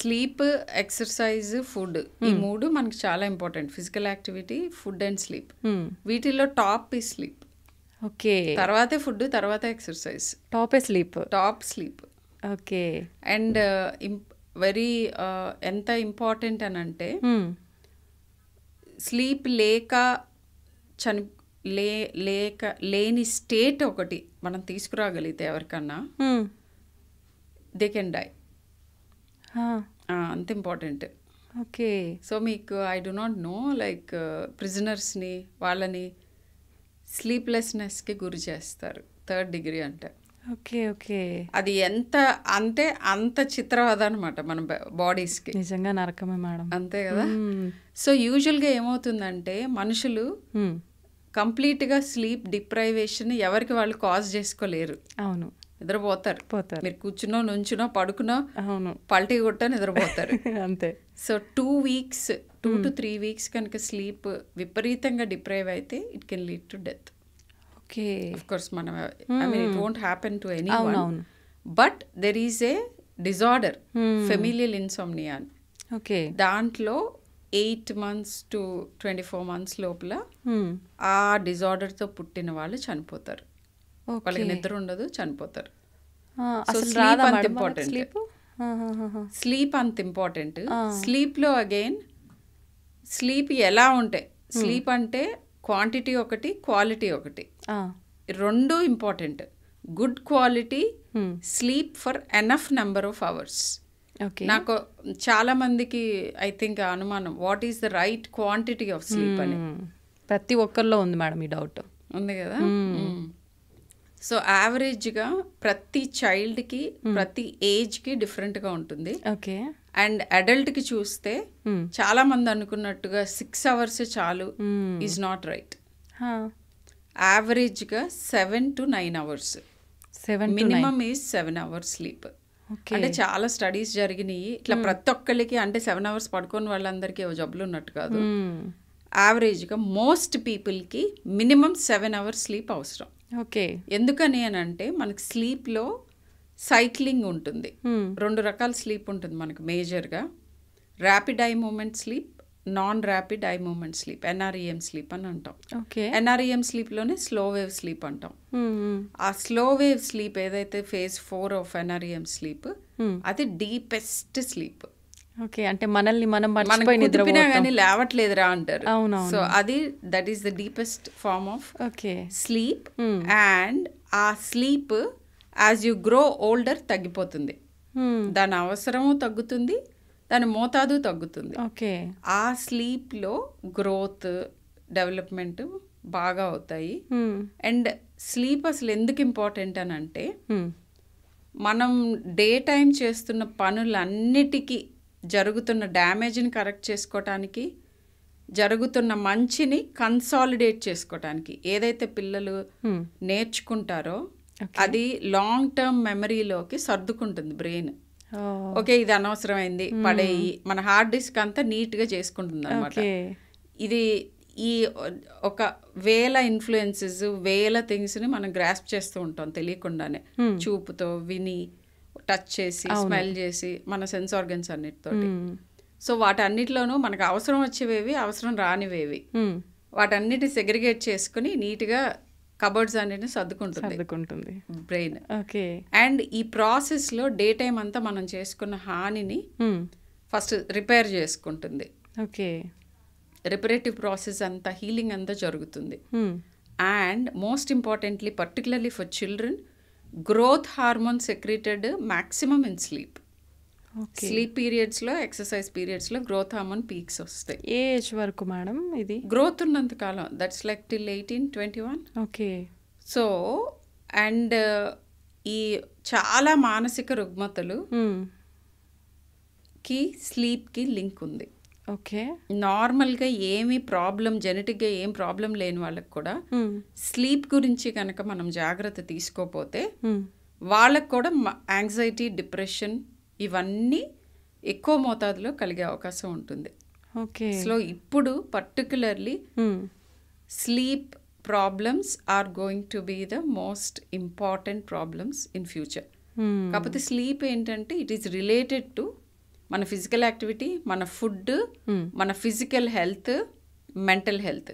Speaker 2: sleep exercise food ఈ hmm. మూడు మనకి చాలా important physical activity food and sleep hmm. వీటిల్లో టాప్ ఈ స్లీప్ ఓకే తర్వాతే ఫుడ్ తర్వాత exercise top a sleep top sleep okay and very ఎంత ఇంపార్టెంట్ అని అంటే hmm. స్లీప్ లేక చని లే లేక లేని స్టేట్ ఒకటి మనం తీసుకురాగలిగితే ఎవరికన్నా దే కెన్ డై అంత ఇంపార్టెంట్ ఓకే సో మీకు I do not know like ప్రిజనర్స్ని వాళ్ళని స్లీప్లెస్నెస్కి గురి చేస్తారు థర్డ్ డిగ్రీ అంటే
Speaker 3: ఓకే ఓకే
Speaker 2: అది ఎంత అంటే అంత చిత్రవద అనమాట మన బాడీస్కి నిజంగా నరకమే మేడం అంతే కదా సో యూజువల్గా ఏమవుతుందంటే మనుషులు కంప్లీట్గా స్లీప్ డిప్రైవేషన్ ఎవరికి వాళ్ళు కాజ్ చేసుకోలేరు అవును నిద్రపోతారు పోతారు మీరు కూర్చున్నా నుంచునో పడుకునో అవును పల్టీ కొట్టా నిద్రపోతారు [LAUGHS] అంతే so two weeks two to three weeks కనుక స్లీప్ విపరీతంగా డిప్రైవ్ అయితే it can lead to death okay course మనం I mean it won't happen to any but there is a disorder familial insomnia okay దాంట్లో eight months to twenty four months లోపల hmm. ఆ డిజార్డర్తో పుట్టిన వాళ్ళు చనిపోతారు వాళ్ళకి నిద్ర ఉండదు చనిపోతారు ఇంపార్టెంట్ స్లీప్ అంత ఇంపార్టెంట్ స్లీప్లో అగైన్ స్లీప్ ఎలా ఉంటాయి స్లీప్ hmm. అంటే క్వాంటిటీ ఒకటి క్వాలిటీ ఒకటి రెండు important good quality sleep for enough number of hours నాకు చాలా మందికి ఐ థింక్ అనుమానం what is the right quantity of sleep అని hmm.
Speaker 1: ప్రతి ఒక్కరిలో ఉంది మేడం ఈ డౌట్
Speaker 2: ఉంది కదా hmm. సో యావరేజ్గా ప్రతి చైల్డ్కి ప్రతి ఏజ్కి డిఫరెంట్గా ఉంటుంది ఓకే అండ్ అడల్ట్కి చూస్తే చాలా మంది అనుకున్నట్టుగా సిక్స్ అవర్స్ చాలు ఈజ్ నాట్ రైట్ యావరేజ్గా seven to nine hours seven minimum is seven hours sleep అంటే చాలా స్టడీస్ జరిగినాయి ఇట్లా ప్రతి ఒక్కరికి అంటే సెవెన్ అవర్స్ పడుకోని వాళ్ళందరికీ జబ్బులు ఉన్నట్టు కాదు యావరేజ్గా మోస్ట్ పీపుల్కి మినిమం సెవెన్ అవర్స్ స్లీప్ అవసరం ఓకే ఎందుకని అని అంటే మనకి స్లీప్లో సైక్లింగ్ ఉంటుంది రెండు రకాల స్లీప్ ఉంటుంది మనకు మేజర్గా rapid eye movement sleep non rapid eye movement sleep NREM sleep అని అంటాం ఓకే ఎన్ఆర్ఈఎం స్లీప్లోనే స్లో వేవ్ స్లీప్ అంటాం ఆ స్లో వేవ్ స్లీప్ ఏదైతే phase four of NREM sleep అది డీపెస్ట్ స్లీప్
Speaker 1: ఓకే అంటే మనల్ని మనం మర్చిపోయి నిద్రపోయినా కానీ
Speaker 2: లేవట్లేదురా అంటారు అవును సో అది that is the deepest form of okay sleep and hmm. ఆ sleep as you grow older తగ్గిపోతుంది hmm. దాని అవసరము తగ్గుతుంది దాని మోతాదు తగ్గుతుంది ఓకే ఆ స్లీప్లో గ్రోత్ డెవలప్మెంట్ బాగా అవుతాయి అండ్ hmm. స్లీప్ అసలు ఎందుకు ఇంపార్టెంట్ అని అంటే మనం డే టైం చేస్తున్న పనులన్నిటికీ జరుగుతున్న డ్యామేజ్ని కరెక్ట్ చేసుకోవటానికి జరుగుతున్న మంచిని కన్సాలిడేట్ చేసుకోవటానికి ఏదైతే పిల్లలు నేర్చుకుంటారో అది లాంగ్ టర్మ్ మెమరీలోకి సర్దుకుంటుంది బ్రెయిన్ ఓకే ఇది అనవసరమైంది పడేయి మన హార్డ్ డిస్క్ అంతా నీట్గా చేసుకుంటుంది అనమాట ఇది ఈ ఒక వేల ఇన్ఫ్లుయెన్సెస్ వేల థింగ్స్ని మనం గ్రాస్ప్ చేస్తూ ఉంటాం తెలియకుండానే చూపుతో విని టచ్ చేసి స్మెల్ చేసి మన సెన్స్ ఆర్గన్స్ అన్నిటితో సో వాటన్నిటిలోనూ మనకు అవసరం వచ్చేవేవి అవసరం రానివేవి వాటన్నిటిని సెగ్రిగేట్ చేసుకుని నీట్గా కబర్డ్స్ అనేది సర్దుకుంటుంది బ్రెయిన్ ఓకే అండ్ ఈ ప్రాసెస్లో డే టైం అంతా మనం చేసుకున్న హానిని ఫస్ట్ రిపేర్ చేసుకుంటుంది ఓకే రిపరేటివ్ ప్రాసెస్ అంతా హీలింగ్ అంతా జరుగుతుంది and most importantly particularly for children growth hormone secreted maximum in sleep sleep పీరియడ్స్లో ఎక్సర్సైజ్ పీరియడ్స్లో గ్రోత్ హార్మోన్ పీక్స్ వస్తాయి ఏ ఏజ్ వరకు మేడం ఇది గ్రోత్ ఉన్నంత కాలం that's like till eighteen twenty one okay so and ఈ చాలా మానసిక రుగ్మతలు కి స్లీప్కి లింక్ ఉంది ఓకే నార్మల్గా ఏమి ప్రాబ్లం జెనెటిక్గా ఏం ప్రాబ్లం లేని వాళ్ళకి కూడా స్లీప్ గురించి కనుక మనం జాగ్రత్త తీసుకోపోతే వాళ్ళకు కూడా యాంగ్జైటీ డిప్రెషన్ ఇవన్నీ ఎక్కువ మోతాదులో కలిగే అవకాశం ఉంటుంది ఓకే సో ఇప్పుడు particularly sleep problems are going to be the most important problems in future కాకపోతే స్లీప్ ఏంటంటే ఇట్ ఈస్ రిలేటెడ్ టు మన ఫిజికల్ యాక్టివిటీ మన ఫుడ్ hmm. మన ఫిజికల్ హెల్త్ మెంటల్ హెల్త్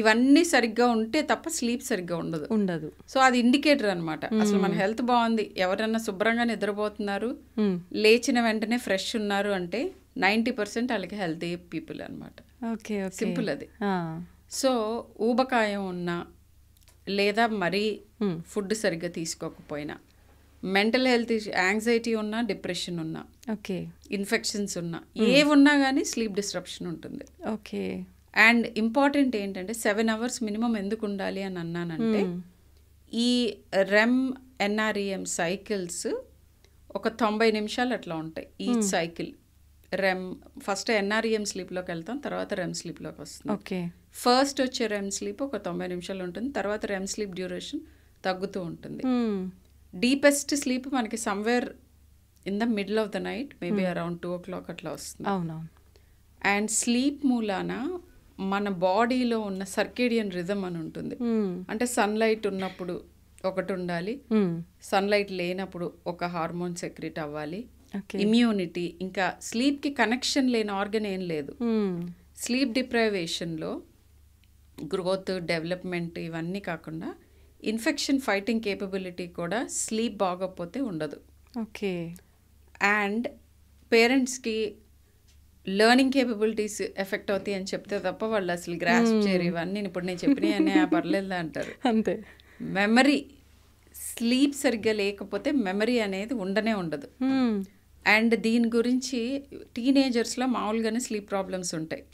Speaker 2: ఇవన్నీ సరిగ్గా ఉంటే తప్ప స్లీప్ సరిగ్గా ఉండదు ఉండదు సో అది ఇండికేటర్ అనమాట అసలు మన హెల్త్ hmm. బాగుంది ఎవరన్నా శుభ్రంగా నిద్రపోతున్నారు hmm. లేచిన వెంటనే ఫ్రెష్ ఉన్నారు అంటే నైంటీ పర్సెంట్ వాళ్ళకి హెల్తీ పీపుల్ అనమాట ఓకే సింపుల్ అది సో ఊబకాయం ఉన్నా లేదా మరీ ఫుడ్ సరిగ్గా తీసుకోకపోయినా మెంటల్ హెల్త్ ఇష్యూ యాంగ్జైటీ ఉన్నా డిప్రెషన్ ఉన్నా ఓకే ఇన్ఫెక్షన్స్ ఉన్నా hmm. ఏమున్నా కానీ స్లీప్ డిస్ట్రప్షన్ ఉంటుంది ఓకే అండ్ ఇంపార్టెంట్ ఏంటంటే సెవెన్ అవర్స్ మినిమం ఎందుకు ఉండాలి అని అన్నానంటే hmm. ఈ రెమ్ ఎన్ఆర్ఈఎం సైకిల్స్ ఒక తొంభై నిమిషాలు అట్లా ఉంటాయి ఈ hmm. Cycle REM first NREM స్లీప్లోకి వెళ్తాం తర్వాత రెమ్ స్లీప్లోకి వస్తుంది ఓకే ఫస్ట్ వచ్చే రెమ్ స్లీప్ ఒక తొంభై నిమిషాలు ఉంటుంది తర్వాత రెమ్ స్లీప్ డ్యూరేషన్ తగ్గుతూ ఉంటుంది డీపెస్ట్ స్లీప్ మనకి somewhere in the middle of the night maybe hmm. Around two o'clock అట్లా వస్తుంది అవునా అండ్ స్లీప్ మూలాన మన బాడీలో ఉన్న సర్కేడియన్ రిజమ్ అని ఉంటుంది hmm. అంటే సన్లైట్ ఉన్నప్పుడు ఒకటి ఉండాలి hmm. సన్లైట్ లేనప్పుడు ఒక హార్మోన్ సెక్రెట్ అవ్వాలి
Speaker 3: ఇమ్యూనిటీ
Speaker 2: ఇంకా స్లీప్కి కనెక్షన్ లేని ఆర్గన్ ఏం లేదు స్లీప్ డిప్రైవేషన్లో గ్రోత్ డెవలప్మెంట్ ఇవన్నీ కాకుండా ఇన్ఫెక్షన్ ఫైటింగ్ కేపబిలిటీ కూడా స్లీప్ బాగోకపోతే ఉండదు ఓకే అండ్ పేరెంట్స్కి లర్నింగ్ కేపబిలిటీస్ ఎఫెక్ట్ అవుతాయి అని చెప్తే తప్ప వాళ్ళు అసలు గ్రాస్ చేయరు ఇవన్నీ ఇప్పుడు నేను చెప్పినాయని ఆ పర్లేదు అంటారు [LAUGHS] అంతే మెమరీ స్లీప్ సరిగ్గా లేకపోతే మెమరీ అనేది ఉండనే ఉండదు అండ్ దీని గురించి టీనేజర్స్లో మామూలుగానే స్లీప్ ప్రాబ్లమ్స్ ఉంటాయి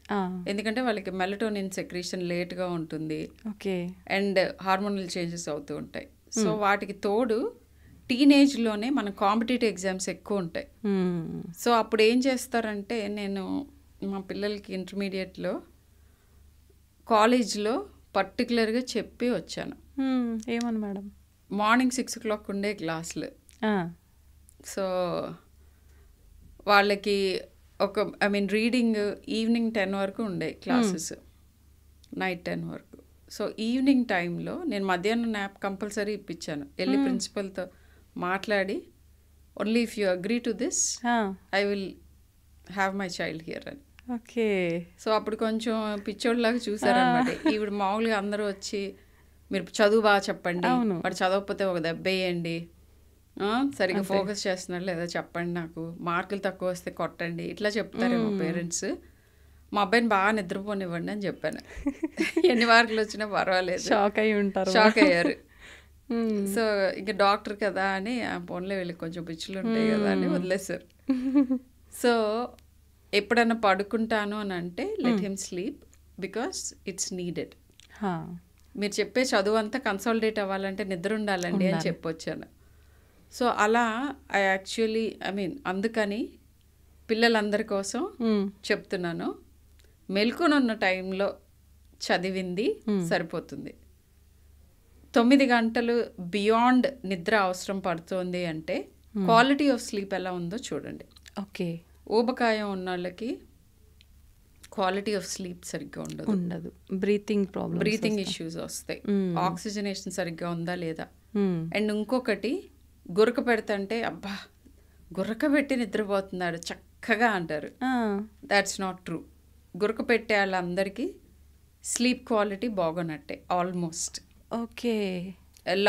Speaker 2: ఎందుకంటే వాళ్ళకి మెలటోనిన్ సెక్రేషన్ లేట్గా ఉంటుంది ఓకే అండ్ హార్మోనల్ చేంజెస్ అవుతూ ఉంటాయి సో hmm. వాటికి తోడు టీనేజ్లోనే మన కాంపిటేటివ్ ఎగ్జామ్స్ ఎక్కువ ఉంటాయి hmm. సో అప్పుడు ఏం చేస్తారంటే నేను మా పిల్లలకి ఇంటర్మీడియట్లో కాలేజ్లో పర్టికులర్గా చెప్పి వచ్చాను hmm. ఏమన్నా madam morning six o'clock ఉండే క్లాసులు సో వాళ్ళకి ఒక I mean reading evening ten వరకు ఉండే క్లాసెస్ నైట్ టెన్ వరకు సో ఈవినింగ్ టైంలో నేను మధ్యాహ్నం నాప్ కంపల్సరీ ఇప్పించాను వెళ్ళి ప్రిన్సిపల్తో hmm. మాట్లాడి only if you agree to this I will have my child here అని ఓకే సో అప్పుడు కొంచెం పిచ్చోళ్ళలాగా చూసారనమాట ah. ఈవిడ మామూలుగా అందరూ వచ్చి మీరు చదువు బాగా చెప్పండి వాడు చదవకపోతే ఒక దెబ్బ వేయండి సరిగ్గా ఫోకస్ చేస్తున్నారు లేదా చెప్పండి నాకు మార్కులు తక్కువ వస్తే కొట్టండి ఇట్లా చెప్తారు మా పేరెంట్స్ మా అబ్బాయిని బాగా నిద్రపోనివ్వండి అని చెప్పాను [LAUGHS] ఎన్ని మార్కులు వచ్చినా పర్వాలేదు షాక్ అయ్యి ఉంటారు షాక్ అయ్యారు [LAUGHS] సో ఇంక డాక్టర్ కదా అని ఆ ఫోన్లో వెళ్ళి కొంచెం పిచ్చులు ఉంటాయి కదా అని వదిలేశారు
Speaker 3: [LAUGHS]
Speaker 2: సో ఎప్పుడన్నా పడుకుంటాను అని అంటే let him sleep because it's needed మీరు చెప్పే చదువు అంతా కన్సాలిడేట్ అవ్వాలంటే నిద్ర ఉండాలండి అని చెప్పొచ్చాను సో అలా ఐ యాక్చువల్లీ ఐ మీన్ అందుకని పిల్లలందరి కోసం hmm. చెప్తున్నాను మెలుకొనున్న టైంలో చదివింది hmm. సరిపోతుంది తొమ్మిది గంటలు బియాండ్ నిద్ర అవసరం పడుతుంది అంటే క్వాలిటీ ఆఫ్ స్లీప్ ఎలా ఉందో చూడండి ఓకే ఊబకాయం ఉన్న వాళ్ళకి క్వాలిటీ ఆఫ్ స్లీప్ సరిగ్గా ఉండదు ఉండదు బ్రీతింగ్ ప్రాబ్లమ్ బ్రీతింగ్ ఇష్యూస్ వస్తాయి ఆక్సిజనేషన్ hmm. సరిగ్గా ఉందా లేదా అండ్ ఇంకొకటి గురక పెడతంటే అబ్బా గురక పెట్టి నిద్రపోతున్నాడు చక్కగా అంటారు దాట్స్ నాట్ ట్రూ గురక పెట్టే వాళ్ళందరికీ స్లీప్ క్వాలిటీ బాగున్నట్టే almost okay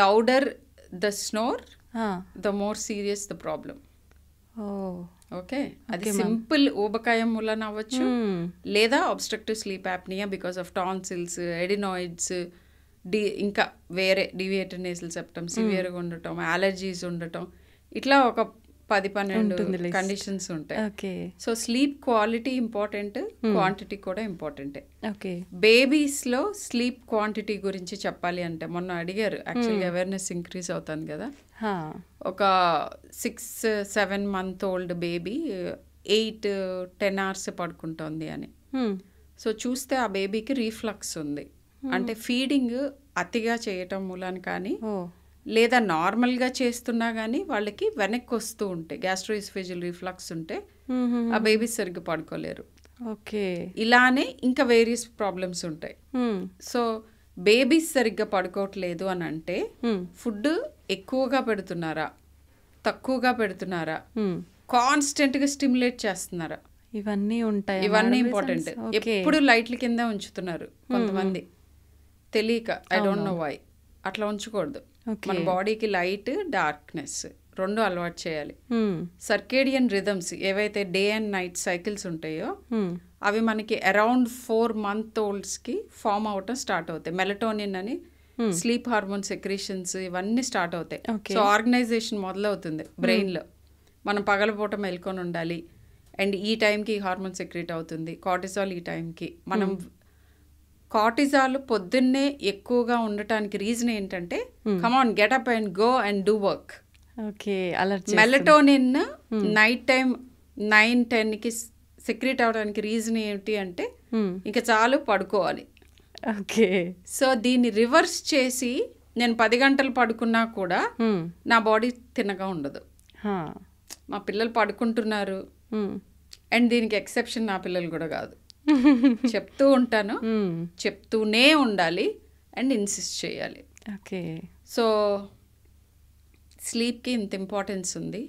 Speaker 2: louder the snore the more serious the problem okay అది సింపుల్ ఊబకాయం మూలన అవ్వచ్చు hmm. లేదా obstructive sleep apnoea because of tonsils adenoids డి ఇంకా వేరే డివియేటెడ్ నేసల్ సెప్టమ్ సివియర్గా ఉండటం అలర్జీస్ ఉండటం ఇట్లా ఒక పది పన్నెండు కండిషన్స్ ఉంటాయి okay so sleep quality important quantity కూడా ఇంపార్టెంటే ఓకే బేబీస్లో స్లీప్ క్వాంటిటీ గురించి చెప్పాలి అంటే మొన్న అడిగారు యాక్చువల్గా అవేర్నెస్ ఇంక్రీజ్ అవుతుంది కదా ఒక six seven month old baby eight ten hours పడుకుంటుంది అని సో చూస్తే ఆ బేబీకి రీఫ్లక్స్ ఉంది Hmm. అంటే ఫీడింగ్ అతిగా చేయటం మూలాన కానీ లేదా నార్మల్గా చేస్తున్నా కానీ వాళ్ళకి వెనక్కి వస్తూ ఉంటాయి గ్యాస్ట్రోఇస్ఫేజియల్ రిఫ్లక్స్ ఉంటే hmm. ఆ బేబీస్ సరిగ్గా పడుకోలేరు ఓకే ఇలానే ఇంకా వేరియస్ ప్రాబ్లమ్స్ ఉంటాయి సో hmm. బేబీస్ సరిగ్గా పడుకోవట్లేదు అని అంటే ఫుడ్ ఎక్కువగా పెడుతున్నారా తక్కువగా పెడుతున్నారా కాన్స్టెంట్గా స్టిమ్యులేట్ చేస్తున్నారా
Speaker 1: ఇవన్నీ ఉంటాయి
Speaker 2: ఇవన్నీ ఇంపార్టెంట్ ఎప్పుడు లైట్ల కింద ఉంచుతున్నారు కొంతమంది తెలియక ఐ డోంట్ నో వై అట్లా ఉంచకూడదు మన బాడీకి లైట్ డార్క్నెస్ రెండు అలవాటు చేయాలి సర్కేడియన్ రిథమ్స్ ఏవైతే డే అండ్ నైట్ సైకిల్స్ ఉంటాయో అవి మనకి అరౌండ్ ఫోర్ మంత్ ఓల్డ్స్ కి ఫామ్ అవటం స్టార్ట్ అవుతాయి మెలటోనిన్ అని స్లీప్ హార్మోన్ సెక్రీషన్స్ ఇవన్నీ స్టార్ట్ అవుతాయి సో ఆర్గనైజేషన్ మొదలవుతుంది బ్రెయిన్లో మనం పగలపూట మెల్కొని ఉండాలి అండ్ ఈ టైంకి హార్మోన్ సెక్రీట్ అవుతుంది కార్టిసాల్ ఈ టైంకి మనం కార్టిజాలు పొద్దున్నే ఎక్కువగా ఉండటానికి రీజన్ ఏంటంటే come on get up and go and do work okay melatonin night time nine ten కి సెక్రెట్ అవడానికి రీజన్ ఏమిటి అంటే hmm. ఇంకా చాలు పడుకోవాలి ఓకే సో దీన్ని రివర్స్ చేసి నేను పది గంటలు పడుకున్నా కూడా hmm. నా బాడీ తిన్నగా ఉండదు మా పిల్లలు పడుకుంటున్నారు hmm. అండ్ దీనికి ఎక్సెప్షన్ నా పిల్లలు కూడా కాదు [LAUGHS] చెప్తూ ఉంటాను చెప్తూనే ఉండాలి అండ్ ఇన్సిస్ట్ చేయాలి ఓకే సో స్లీప్కి ఇంత ఇంపార్టెన్స్ ఉంది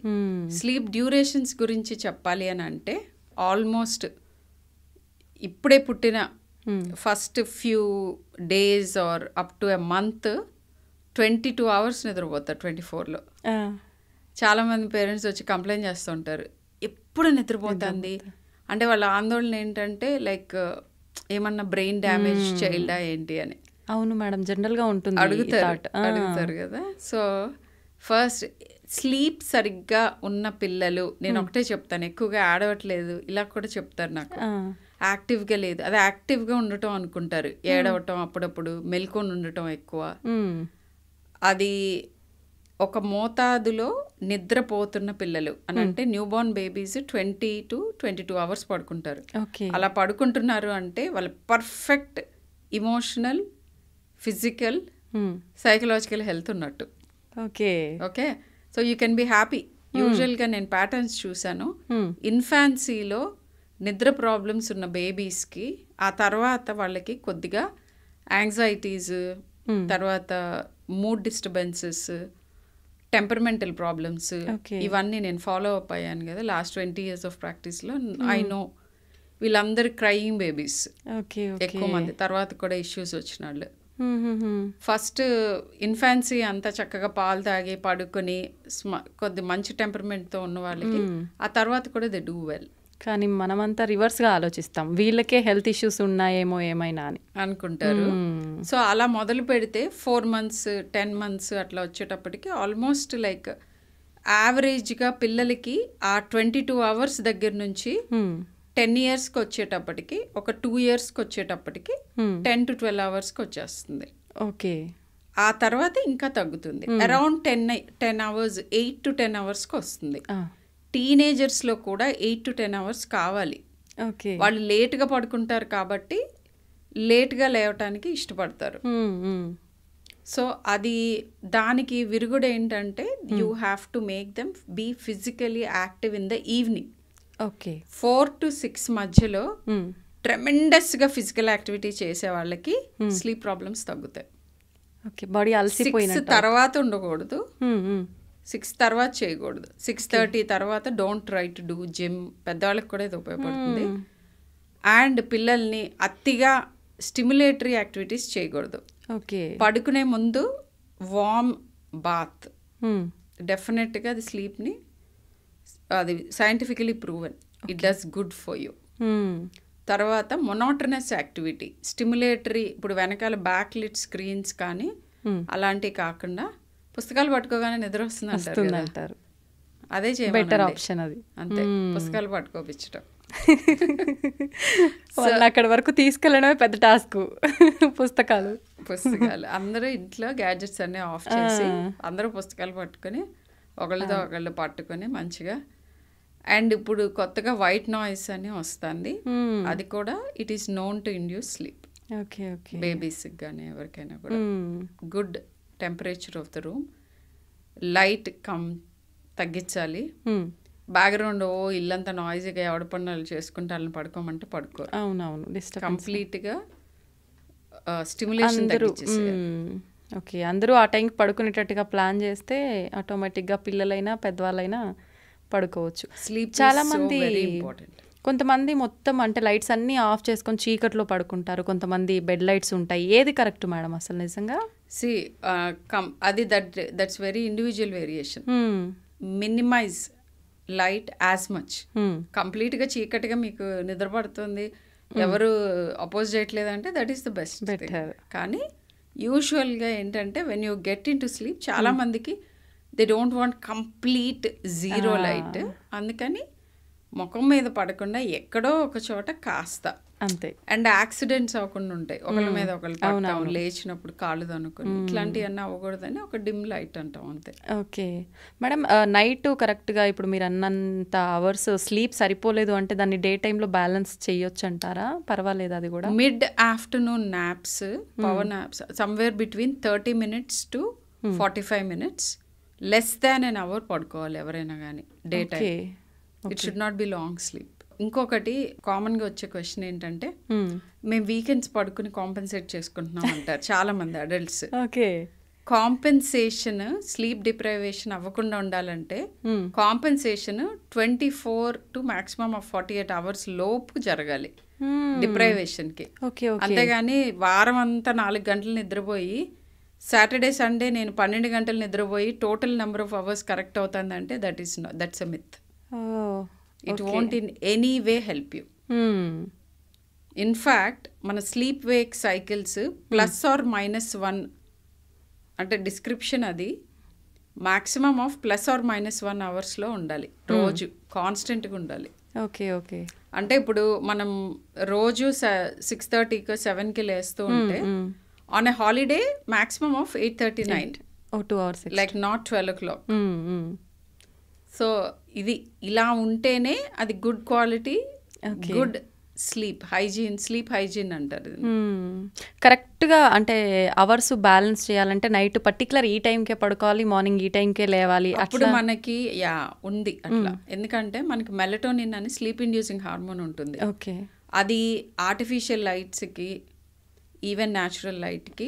Speaker 2: స్లీప్ డ్యూరేషన్స్ గురించి చెప్పాలి అని అంటే ఆల్మోస్ట్ ఇప్పుడే పుట్టిన first few days or up to a month twenty two hours నిద్రపోతారు ట్వంటీ ఫోర్లో చాలామంది పేరెంట్స్ వచ్చి కంప్లైంట్ చేస్తుంటారు ఎప్పుడు నిద్రపోతుంది అంటే వాళ్ళ ఆందోళన ఏంటంటే లైక్ ఏమన్నా బ్రెయిన్ డ్యామేజ్ చైల్డా ఏంటి అని అవును మేడం జనరల్గా ఉంటుంది అడుగుతారు అడుగుతారు కదా సో ఫస్ట్ స్లీప్ సరిగ్గా ఉన్న పిల్లలు నేను ఒకటే చెప్తాను ఎక్కువగా ఆడవట్లేదు ఇలా కూడా చెప్తారు నాకు యాక్టివ్గా లేదు అది యాక్టివ్గా ఉండటం అనుకుంటారు ఏడవటం అప్పుడప్పుడు మెల్కొని ఉండటం ఎక్కువ అది ఒక మోతాదులో నిద్రపోతున్న పిల్లలు అని hmm. అంటే newborn babies twenty to twenty two hours పడుకుంటారు అలా పడుకుంటున్నారు అంటే వాళ్ళ perfect emotional physical psychological health ఉన్నట్టు okay okay so you can be happy యూజువల్గా నేను ప్యాటర్న్స్ చూశాను ఇన్ఫాన్సీలో hmm. నిద్ర ప్రాబ్లమ్స్ ఉన్న బేబీస్కి ఆ తర్వాత వాళ్ళకి కొద్దిగా యాంగ్జైటీస్ hmm. తర్వాత మూడ్ డిస్టర్బెన్సెస్ టెంపర్మెంటల్ ప్రాబ్లమ్స్ ఇవన్నీ నేను ఫాలో అప్ అయ్యాను కదా లాస్ట్ ట్వంటీ ఇయర్స్ ఆఫ్ ప్రాక్టీస్లో ఐ నో వీళ్ళందరూ క్రైమ్ బేబీస్ ఎక్కువ మంది తర్వాత కూడా ఇష్యూస్ వచ్చిన వాళ్ళు ఫస్ట్ ఇన్ఫాన్సీ అంతా చక్కగా పాలు తాగి పడుకొని కొద్ది మంచి టెంపర్మెంట్తో ఉన్న వాళ్ళకి hmm. ఆ తర్వాత కూడా దే డూ వెల్
Speaker 1: కానీ మనమంతా రివర్స్గా ఆలోచిస్తాం వీళ్ళకే హెల్త్ ఇష్యూస్
Speaker 2: ఉన్నాయేమో ఏమైనా అని అనుకుంటారు hmm. సో అలా మొదలు పెడితే ఫోర్ మంత్స్ టెన్ మంత్స్ అట్లా వచ్చేటప్పటికి ఆల్మోస్ట్ లైక్ యావరేజ్గా పిల్లలకి ఆ ట్వంటీ టూ అవర్స్ దగ్గర నుంచి టెన్ hmm. ఇయర్స్కి వచ్చేటప్పటికి ఒక టూ ఇయర్స్కి వచ్చేటప్పటికి టెన్ టు ట్వెల్వ్ అవర్స్కి వచ్చేస్తుంది ఓకే ఆ తర్వాత ఇంకా తగ్గుతుంది around ten ten hours eight to ten అవర్స్కి వస్తుంది టీనేజర్స్లో కూడా ఎయిట్ టు టెన్ అవర్స్ కావాలి ఓకే వాళ్ళు లేట్గా పడుకుంటారు కాబట్టి లేట్గా లేవటానికి ఇష్టపడతారు సో అది దానికి విరుగుడు ఏంటంటే you have to make them be physically active in the evening okay four to six మధ్యలో ట్రెమెండస్గా ఫిజికల్ యాక్టివిటీ చేసే వాళ్ళకి స్లీప్ ప్రాబ్లమ్స్ తగ్గుతాయి ఓకే బాడీ అలసిపోయిన తర్వాత ఉండకూడదు సిక్స్ తర్వాత చేయకూడదు సిక్స్ థర్టీ తర్వాత don't try to do gym పెద్దవాళ్ళకి కూడా ఇది ఉపయోగపడుతుంది hmm. అండ్ పిల్లల్ని అతిగా స్టిమ్యులేటరీ యాక్టివిటీస్ చేయకూడదు ఓకే పడుకునే ముందు వామ్ బాత్ hmm. డెఫినెట్గా అది స్లీప్ని అది scientifically proven it does good for you తర్వాత మొనాటనస్ యాక్టివిటీ స్టిమ్యులేటరీ ఇప్పుడు వెనకాల బ్యాక్ స్క్రీన్స్ కానీ hmm. అలాంటివి కాకుండా పుస్తకాలు పట్టుకోగానే నిద్ర వస్తుంది వస్తుంది అంటారు అదే చేయ బెటర్ ఆప్షన్ అది అంతే hmm. పుస్తకాలు పట్టుకోపించడం [LAUGHS] వాళ్ళు అక్కడ వరకు తీసుకెళ్ళడమే పెద్ద టాస్క్ [LAUGHS] పుస్తకాలు పుస్తకాలు అందరూ ఇంట్లో గ్యాడ్జెట్స్ అన్నీ ఆఫ్ చేసి అందరూ పుస్తకాలు పట్టుకొని ఒకళ్ళతో ఒకళ్ళు పట్టుకొని మంచిగా అండ్ ఇప్పుడు కొత్తగా వైట్ నాయిస్ అని వస్తుంది hmm. అది కూడా it is known to induce sleep okay okay బేబీస్కి కానీ ఎవరికైనా కూడా good hmm. Temperature of the room light కమ్ తగ్గించాలి బ్యాక్గ్రౌండ్ hmm. ఓ ఇల్లంతా నాయిజీగా ఎవడ పనులు చేసుకుంటే వాళ్ళని పడుకోమంటే పడుకో అవునవును కంప్లీట్గా స్టిమ్యులేషన్
Speaker 1: ఓకే అందరూ ఆ టైంకి పడుకునేటట్టుగా ప్లాన్ చేస్తే ఆటోమేటిక్గా పిల్లలైనా పెద్దవాళ్ళైనా పడుకోవచ్చు స్లీప్ చాలా మంది కొంతమంది మొత్తం అంటే లైట్స్ అన్నీ ఆఫ్ చేసుకొని చీకట్లో పడుకుంటారు కొంతమంది బెడ్ లైట్స్ ఉంటాయి ఏది కరెక్ట్ మేడం అసలు నిజంగా
Speaker 2: సి కమ్ అది that that's very individual variation minimise light as much కంప్లీట్గా చీకటిగా మీకు నిద్రపడుతుంది ఎవరు అపోజ్ అంటే దట్ ఈస్ ద బెస్ట్ కానీ యూజువల్గా ఏంటంటే when you get in to sleep చాలా మందికి they don't want complete zero light అందుకని ముఖం మీద పడకుండా ఎక్కడో ఒక చోట కాస్త అంతే అండ్ యాక్సిడెంట్స్ అవ్వకుండా ఉంటాయి ఒకళ్ళ మీద ఒకళ్ళు లేచినప్పుడు కాళ్ళు తనుకుని ఇట్లాంటివి అన్నీ అవ్వకూడదని ఒక డిమ్ లైట్ అంటాం అంతే
Speaker 1: ఓకే మేడం నైట్ కరెక్ట్గా ఇప్పుడు మీరు అన్నంత అవర్స్ స్లీప్ సరిపోలేదు అంటే దాన్ని డే టైంలో బ్యాలెన్స్ చేయొచ్చు అంటారా పర్వాలేదు అది కూడా
Speaker 2: mid afternoon naps power naps somewhere between thirty minutes to forty five minutes less than an hour పడుకోవాలి ఎవరైనా కానీ day time it should not be long sleep ఇంకొకటి కామన్ గా వచ్చే క్వశ్చన్ ఏంటంటే మేము వీకెండ్స్ పడుకుని కాంపెన్సేట్ చేసుకుంటున్నాం అంటారు చాలా మంది adults okay compensation sleep deprivation అవ్వకుండా ఉండాలంటే compensation twenty four to maximum of forty eight hours లోపు జరగాలి
Speaker 3: డిప్రైవేషన్
Speaker 2: కి అంతేగాని వారం అంతా నాలుగు గంటలు నిద్రపోయి సాటర్డే సండే నేను పన్నెండు గంటలు నిద్రపోయి total number of hours correct అంటే that is that's a myth it won't in any way help you in fact మన sleep wake cycles plus or minus one అంటే డిస్క్రిప్షన్ అది maximum of plus or minus one అవర్స్లో ఉండాలి hmm. రోజు కాన్స్టెంట్గా ఉండాలి ఓకే ఓకే అంటే ఇప్పుడు మనం రోజు సిక్స్ థర్టీకి సెవెన్కి లేస్తూ hmm, ఉంటే on a holiday maximum of eight thirty nine two hours like not twelve o'clock so ఇది ఇలా ఉంటేనే అది good quality good sleep hygiene sleep hygiene అంటారు
Speaker 1: కరెక్ట్గా అంటే అవర్స్ బ్యాలెన్స్ చేయాలంటే నైట్ పర్టికులర్ ఈ టైంకే పడుకోవాలి మార్నింగ్ ఈ టైంకే లేవాలి అప్పుడు
Speaker 2: మనకి యా ఉంది అట్లా ఎందుకంటే మనకి మెలటోనిన్ అని స్లీప్ ఇండ్యూసింగ్ హార్మోన్ ఉంటుంది ఓకే అది ఆర్టిఫిషియల్ లైట్స్కి ఈవెన్ న్యాచురల్ లైట్కి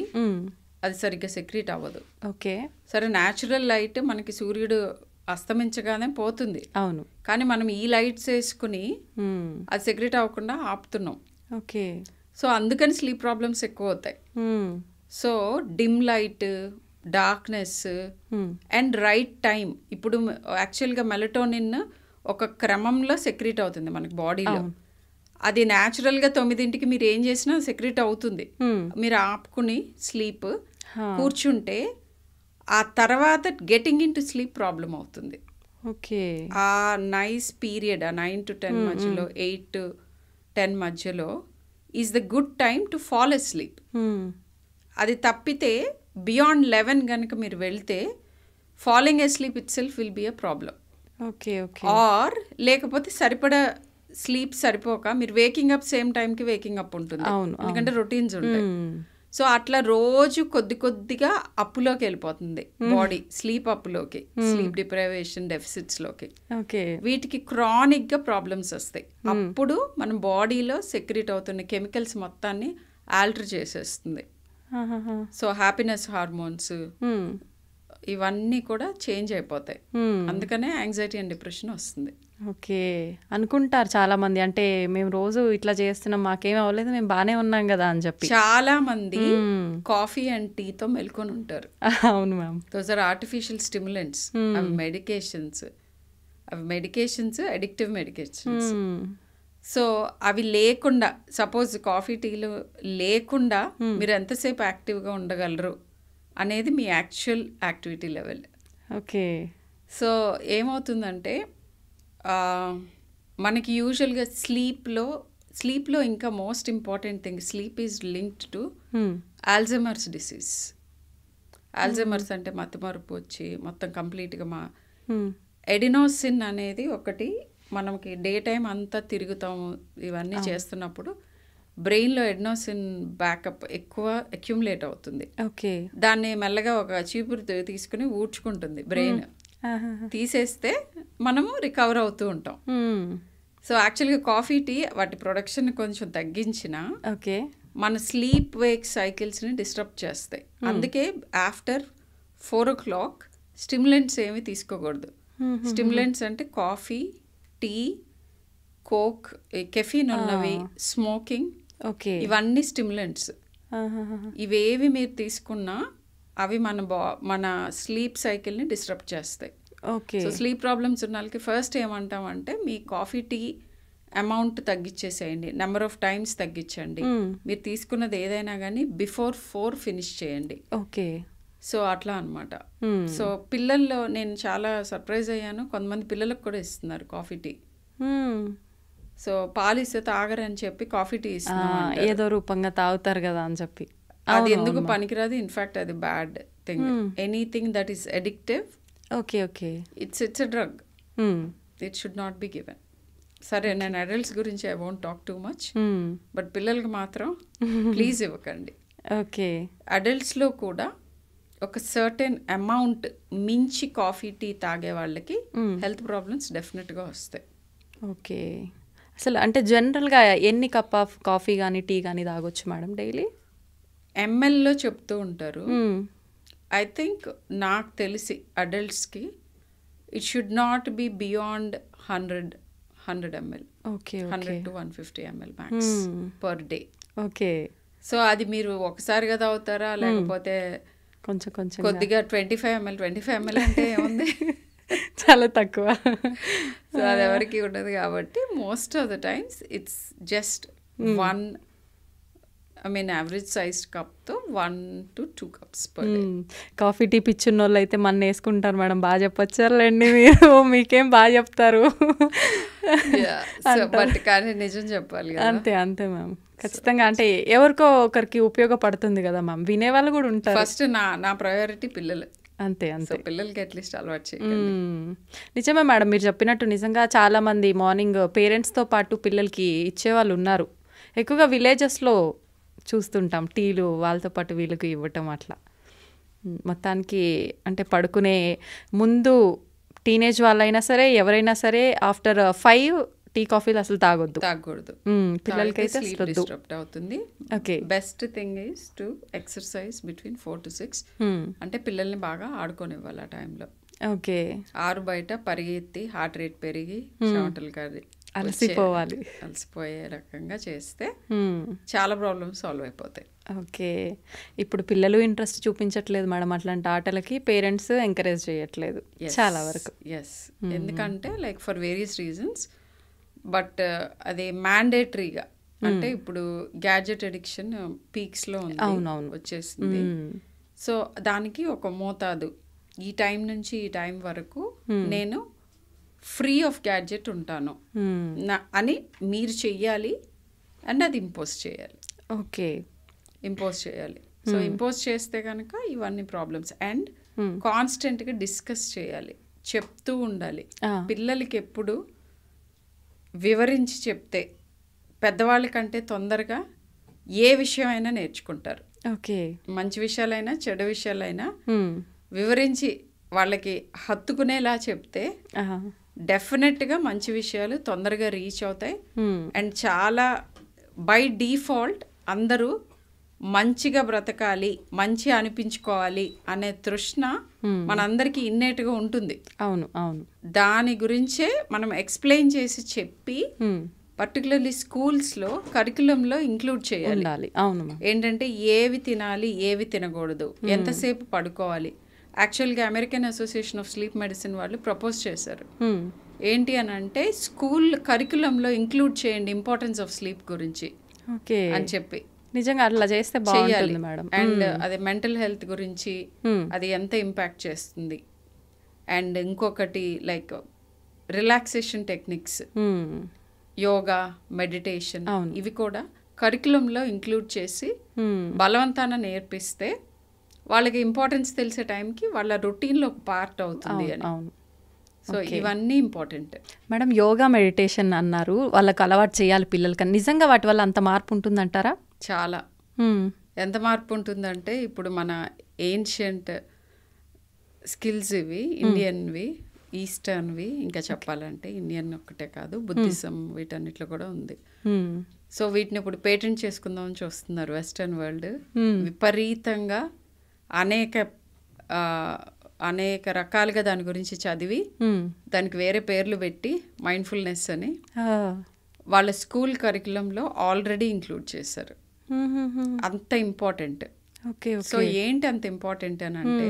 Speaker 2: అది సరిగ్గా సెక్రెట్ అవ్వదు ఓకే సరే న్యాచురల్ లైట్ మనకి సూర్యుడు అస్తమించగానే పోతుంది అవును కానీ మనం ఈ లైట్స్ వేసుకుని అది సిగరెట్ అవ్వకుండా ఆపుతున్నాం ఓకే సో అందుకని స్లీప్ ప్రాబ్లమ్స్ ఎక్కువ అవుతాయి so dim light darkness and right time ఇప్పుడు యాక్చువల్గా మెలటోనిన్ ఒక క్రమంలో సెక్రెట్ అవుతుంది మనకి బాడీలో అది న్యాచురల్గా తొమ్మిదింటికి మీరు ఏం చేసినా సెక్రెట్ అవుతుంది మీరు ఆపుకుని స్లీప్ కూర్చుంటే ఆ తర్వాత getting in to sleep problem అవుతుంది ఓకే ఆ నైస్ పీరియడ్ ఆ నైన్ టు టెన్ మధ్యలో ఎయిట్ టు టెన్ మధ్యలో is the good time to fall sleep అది తప్పితే బియాండ్ లెవెన్ కనుక మీరు వెళ్తే falling asleep itself will be a problem
Speaker 3: okay okay or
Speaker 2: లేకపోతే సరిపడా స్లీప్ సరిపోక మీరు వేకింగ్ అప్ సేమ్ టైంకి వేకింగ్ అప్ ఉంటుంది ఎందుకంటే రొటీన్స్ ఉంటాయి hmm. సో అట్లా రోజు కొద్ది కొద్దిగా అప్పులోకి వెళ్ళిపోతుంది బాడీ స్లీప్ అప్పులోకి స్లీప్ డిప్రైవేషన్ డెఫిసిట్స్ లోకి వీటికి క్రానిక్ గా ప్రాబ్లమ్స్ వస్తాయి అప్పుడు మన బాడీలో సెక్రెట్ అవుతున్న కెమికల్స్ మొత్తాన్ని ఆల్టర్ చేసేస్తుంది సో హ్యాపీనెస్ హార్మోన్స్ ఇవన్నీ కూడా చేంజ్ అయిపోతాయి అందుకనే యాంగ్జైటీ అండ్ డిప్రెషన్ వస్తుంది
Speaker 1: ఓకే. అనుకుంటారు చాలామంది. అంటే మేము రోజు ఇట్లా చేస్తున్నాం. మాకేం అవ్వలేదు. మేము బానే ఉన్నాం కదా అని చెప్పి చాలా మంది
Speaker 2: కాఫీ అండ్ టీతో ఉంటారు
Speaker 1: [LAUGHS] అవును ma'am.
Speaker 2: Those are artificial stimulants. Medications. అవి మెడికేషన్స్ అడిక్టివ్ మెడికేషన్స్. సో, అవి లేకుండా సపోజ్ కాఫీ, టీలు లేకుండా మీరు ఎంతసేపు యాక్టివ్‌గా ఉండగలరు అనేది మీ actual activity level. Okay. So, ఏమవుతుందంటే మనకి యూజువల్గా స్లీప్లో స్లీప్లో ఇంకా most important thing sleep is linked to Alzheimer's disease Alzheimer's అంటే మతమరుపు వచ్చి మొత్తం కంప్లీట్గా మా ఎడినోసిన్ hmm. అనేది ఒకటి మనకి డే టైం అంతా తిరుగుతాము ఇవన్నీ చేస్తున్నప్పుడు బ్రెయిన్లో ఎడినోసిన్ బ్యాకప్ ఎక్కువ అక్యుములేట్ అవుతుంది ఓకే దాన్ని మెల్లగా ఒక చీపురు తీసుకుని ఊడ్చుకుంటుంది బ్రెయిన్ తీసేస్తే మనము రికవర్ అవుతూ ఉంటాం సో యాక్చువల్గా కాఫీ టీ వాటి ప్రొడక్షన్ కొంచెం తగ్గించిన ఓకే మన స్లీప్ వేక్ సైకిల్స్ని డిస్టర్బ్ చేస్తాయి అందుకే after four o'clock stimulants ఏమి తీసుకోకూడదు స్టిమ్లెంట్స్ అంటే కాఫీ టీ కోక్ కెఫీన్ ఉన్నవి స్మోకింగ్ ఓకే ఇవన్నీ స్టిమ్లెంట్స్ ఇవేవి మీరు తీసుకున్నా అవి మన బా మన స్లీప్ సైకిల్ని డిస్టర్బ్ చేస్తాయి ఓకే సో స్లీప్ ప్రాబ్లమ్స్ ఉన్న వాళ్ళకి ఫస్ట్ ఏమంటామంటే మీ కాఫీ టీ అమౌంట్ తగ్గించేసేయండి నెంబర్ ఆఫ్ టైమ్స్ తగ్గించండి మీరు తీసుకున్నది ఏదైనా కానీ బిఫోర్ ఫోర్ ఫినిష్ చేయండి ఓకే సో అట్లా అనమాట సో పిల్లల్లో నేను చాలా సర్ప్రైజ్ అయ్యాను కొంతమంది పిల్లలకు కూడా ఇస్తున్నారు కాఫీ టీ సో పాలు ఇస్తే తాగరని చెప్పి కాఫీ టీ ఇస్తున్నా
Speaker 1: ఏదో రూపంగా తాగుతారు కదా అని చెప్పి అది ఎందుకు
Speaker 2: పనికిరాదు ఇన్ఫాక్ట్ అది bad thing anything that is addictive okay okay it's it's a drug it should not be given సరే నేను అడల్ట్స్ గురించి I won't talk too much but పిల్లలకి మాత్రం ప్లీజ్ [LAUGHS] ఇవ్వకండి ఓకే అడల్ట్స్లో కూడా ఒక సర్టెన్ అమౌంట్ మించి కాఫీ టీ తాగే వాళ్ళకి హెల్త్ ప్రాబ్లమ్స్ డెఫినెట్గా వస్తాయి
Speaker 1: ఓకే అసలు అంటే జనరల్గా ఎన్ని కప్ ఆఫ్ కాఫీ కానీ టీ కానీ తాగొచ్చు
Speaker 2: మేడం డైలీ ఎంఎల్లో చెప్తూ ఉంటారు ఐ hmm. థింక్ నాకు తెలిసి అడల్ట్స్కి it should not be beyond hundred hundred ml okay hundred to one fifty ml max per day okay so అది మీరు ఒకసారిగా తాగుతారా hmm. లేకపోతే కొంచెం కొంచెం కొద్దిగా twenty five ml twenty five ml అంటే ఏముంది [LAUGHS] చాలా తక్కువ
Speaker 3: సో [LAUGHS] అది ఎవరికి ఉండదు కాబట్టి
Speaker 2: most of the times it's just one I mean average size కప్తో one to two cups
Speaker 1: coffee tea పిచ్చిన వాళ్ళు అయితే మన వేసుకుంటారు మేడం బాగా చెప్పొచ్చారులేండి మీరు [LAUGHS] మీకేం బాగా చెప్తారు
Speaker 2: బట్ [LAUGHS] కానీ నిజం చెప్పాలి అంతే
Speaker 1: అంతే మ్యామ్ ఖచ్చితంగా అంటే ఎవరికో ఒకరికి ఉపయోగపడుతుంది కదా మ్యామ్ వినే వాళ్ళు కూడా ఉంటారు ఫస్ట్
Speaker 2: నా నా ప్రయారిటీ పిల్లలు అంతే అంతే పిల్లలకి అట్లీస్ట్ అలవాటు hmm. చేయాలి
Speaker 1: నిజమే మేడం మీరు చెప్పినట్టు నిజంగా చాలామంది మార్నింగ్ పేరెంట్స్తో పాటు పిల్లలకి ఇచ్చేవాళ్ళు ఉన్నారు ఎక్కువగా విలేజెస్లో చూస్తుంటాం టీలు వాళ్ళతో పాటు వీళ్ళకి ఇవ్వటం అట్లా మొత్తానికి అంటే పడుకునే ముందు టీనేజ్ వాళ్ళైనా సరే ఎవరైనా సరే ఆఫ్టర్ ఫైవ్ టీ కాఫీలు అసలు తాగొద్దు తాగకూడదు పిల్లలకైతే అవుతుంది okay
Speaker 2: best thing is to exercise between four to six అంటే పిల్లల్ని బాగా ఆడుకోనివ్వాలి ఆ టైంలో ఓకే ఆరు బయట పరిగెత్తి హార్ట్ రేట్ పెరిగి చెమటలు కది అలసిపోవాలి అలసిపోయే రకంగా చేస్తే చాలా ప్రాబ్లమ్స్ సాల్వ్ అయిపోతాయి
Speaker 1: ఓకే ఇప్పుడు పిల్లలు ఇంట్రెస్ట్ చూపించట్లేదు మేడం అట్లాంటి ఆటలకి పేరెంట్స్ ఎంకరేజ్ చేయట్లేదు
Speaker 2: చాలా వరకు ఎస్ ఎందుకంటే like for various reasons but అది మ్యాండేటరీగా అంటే ఇప్పుడు గ్యాజెట్ ఎడిక్షన్ పీక్స్లో అవునవును వచ్చేసింది సో దానికి ఒక మోతాదు ఈ టైం నుంచి ఈ టైం వరకు నేను ఫ్రీ ఆఫ్ గ్యాడ్జెట్ ఉంటాను hmm. నా అని మీరు చెయ్యాలి అండ్ అది ఇంపోజ్ చేయాలి ఓకే ఇంపోజ్ చేయాలి సో hmm. ఇంపోజ్ చేస్తే కనుక ఇవన్నీ ప్రాబ్లమ్స్ అండ్ hmm. కాన్స్టెంట్గా డిస్కస్ చేయాలి చెప్తూ ఉండాలి పిల్లలకి ఎప్పుడు వివరించి చెప్తే పెద్దవాళ్ళకంటే తొందరగా ఏ విషయమైనా నేర్చుకుంటారు ఓకే మంచి విషయాలైనా చెడు విషయాలైనా వివరించి వాళ్ళకి హత్తుకునేలా చెప్తే డెఫినెట్గా మంచి విషయాలు తొందరగా రీచ్ అవుతాయి అండ్ చాలా బై డిఫాల్ట్ అందరూ మంచిగా బ్రతకాలి మంచి అనిపించుకోవాలి అనే తృష్ణ మనందరికీ గా ఉంటుంది అవును అవును దాని గురించే మనం ఎక్స్ప్లెయిన్ చేసి చెప్పి పర్టికులర్లీ స్కూల్స్లో కరికులంలో ఇంక్లూడ్ చేయాలి అవును ఏంటంటే ఏవి తినాలి ఏవి తినకూడదు ఎంతసేపు పడుకోవాలి యాక్చువల్గా American association of sleep medicine వాళ్ళు ప్రపోజ్ చేశారు hmm. ఏంటి అని అంటే స్కూల్ కరికులంలో ఇంక్లూడ్ చేయండి ఇంపార్టెన్స్ ఆఫ్ స్లీప్ గురించి ఓకే అని చెప్పి నిజంగా అట్లా చేస్తే బాగుంటుంది మేడం అండ్ hmm. అది మెంటల్ హెల్త్ గురించి hmm. అది ఎంత ఇంపాక్ట్ చేస్తుంది అండ్ ఇంకొకటి like relaxation techniques yoga meditation ఇవి కూడా కరికులంలో ఇంక్లూడ్ చేసి బలవంతాన నేర్పిస్తే వాళ్ళకి ఇంపార్టెన్స్ తెలిసే టైంకి వాళ్ళ రొటీన్లో ఒక పార్ట్ అవుతుంది అని అవును సో ఇవన్నీ ఇంపార్టెంట్
Speaker 1: మేడం యోగా మెడిటేషన్ అన్నారు వాళ్ళకి అలవాటు చేయాలి పిల్లలకి నిజంగా వాటి వల్ల అంత మార్పు ఉంటుందంటారా
Speaker 2: చాలా hmm. ఎంత మార్పు ఉంటుందంటే ఇప్పుడు మన ఏన్షియంట్ స్కిల్స్ ఇవి ఇండియన్వి hmm. ఈస్టర్న్వి ఇంకా చెప్పాలంటే ఇండియన్ ఒక్కటే కాదు బుద్ధిజం hmm. వీటన్నిట్లో కూడా ఉంది సో వీటిని ఇప్పుడు పేటెంట్ చేసుకుందామని చూస్తున్నారు వెస్టర్న్ వరల్డ్ విపరీతంగా అనేక అనేక రకాలుగా దాని గురించి చదివి దానికి వేరే పేర్లు పెట్టి మైండ్ఫుల్నెస్ అని వాళ్ళ స్కూల్ కరికులంలో ఆల్రెడీ ఇంక్లూడ్ చేశారు అంత ఇంపార్టెంట్ ఓకే సో ఏంటి అంత ఇంపార్టెంట్ అని అంటే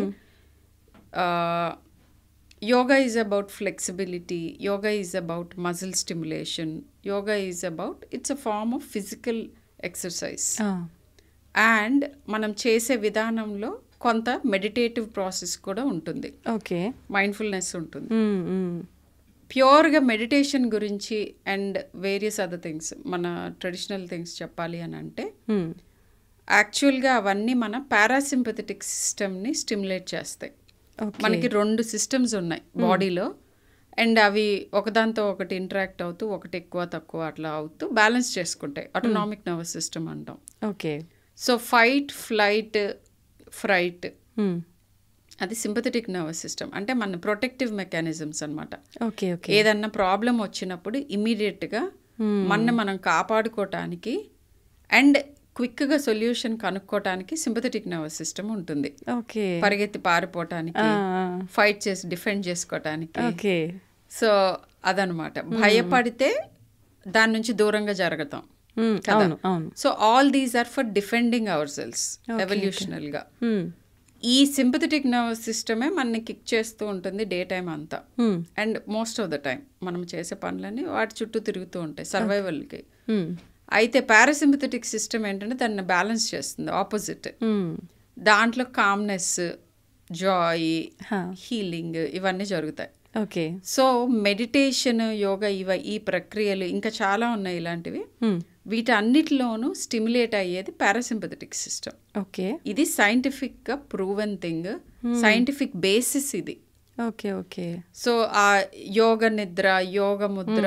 Speaker 2: yoga is about flexibility yoga is about muscle stimulation yoga is about it's a form of physical exercise and మనం చేసే విధానంలో కొంత మెడిటేటివ్ ప్రాసెస్ కూడా ఉంటుంది ఓకే మైండ్ఫుల్నెస్ ఉంటుంది ప్యూర్గా మెడిటేషన్ గురించి అండ్ వేరియస్ అదర్ థింగ్స్ మన ట్రెడిషనల్ థింగ్స్ చెప్పాలి అని అంటే యాక్చువల్గా అవన్నీ మన పారాసింపథెటిక్ సిస్టమ్ని స్టిమ్యులేట్ చేస్తాయి మనకి రెండు సిస్టమ్స్ ఉన్నాయి బాడీలో అండ్ అవి ఒకదాంతో ఒకటి ఇంటరాక్ట్ అవుతూ ఒకటి ఎక్కువ తక్కువ అట్లా అవుతూ బ్యాలెన్స్ చేసుకుంటాయి ఆటోనామిక్ నర్వస్ సిస్టమ్ అంటాం okay so fight flight fright hmm. అది సింపథెటిక్ నర్వస్ సిస్టమ్ అంటే మన ప్రొటెక్టివ్ మెకానిజమ్స్ అనమాట
Speaker 3: ఓకే ఓకే ఏదన్నా
Speaker 2: ప్రాబ్లం వచ్చినప్పుడు ఇమీడియట్గా
Speaker 3: hmm. మన మనం
Speaker 2: కాపాడుకోవటానికి అండ్ క్విక్గా సొల్యూషన్ కనుక్కోవటానికి సింపథెటిక్ నర్వస్ సిస్టమ్ ఉంటుంది ఓకే పరిగెత్తి పారిపోవటానికి ఫైట్ చేసి డిఫెండ్ చేసుకోవటానికి ఓకే సో అదనమాట భయపడితే దాని నుంచి దూరంగా జరుగుతాం so all these are for defending our cells గా ఈ సింపథెటిక్ నర్వస్ సిస్టమే మనని కిక్ చేస్తూ ఉంటుంది డే టైం అంతా and most of the time మనం చేసే పనులన్నీ వాటి చుట్టూ తిరుగుతూ ఉంటాయి సర్వైవల్కి hmm. అయితే పారాసింపథెటిక్ సిస్టమ్ ఏంటంటే దాన్ని బ్యాలెన్స్ చేస్తుంది ఆపోజిట్ hmm. దాంట్లో కామ్నెస్ జాయ్ హీలింగ్ ఇవన్నీ జరుగుతాయి ఓకే సో మెడిటేషన్ యోగ ఇవ ఈ ప్రక్రియలు ఇంకా చాలా ఉన్నాయి ఇలాంటివి వీటన్నిటిలోనూ స్టిమ్యులేట్ అయ్యేది పారాసింపథెటిక్ సిస్టమ్ ఓకే ఇది సైంటిఫిక్ గా ప్రూవెన్ థింగ్ సైంటిఫిక్ బేసిస్ ఇది ఓకే ఓకే సో ఆ యోగ నిద్ర యోగ ముద్ర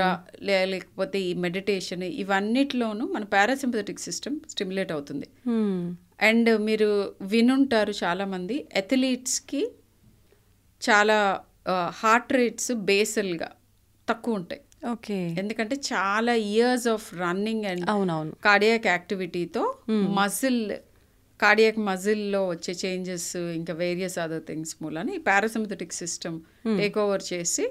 Speaker 2: లేకపోతే ఈ మెడిటేషన్ ఇవన్నిటిలోనూ మన పారాసింపథెటిక్ సిస్టమ్ స్టిమ్యులేట్ అవుతుంది అండ్ మీరు వినుంటారు చాలామంది అథ్లీట్స్కి చాలా హార్ట్ రేట్స్ బేసల్గా తక్కువ ఉంటాయి ఓకే ఎందుకంటే చాలా ఇయర్స్ ఆఫ్ రన్నింగ్ అండ్ అవునవును కార్డియాక్ యాక్టివిటీతో మజిల్ కార్డియాక్ మజిల్లో వచ్చే చేంజెస్ ఇంకా వేరియస్ అదర్ థింగ్స్ మూలాన ఈ పారాసింథటిక్ సిస్టమ్ టేక్ ఓవర్ చేసి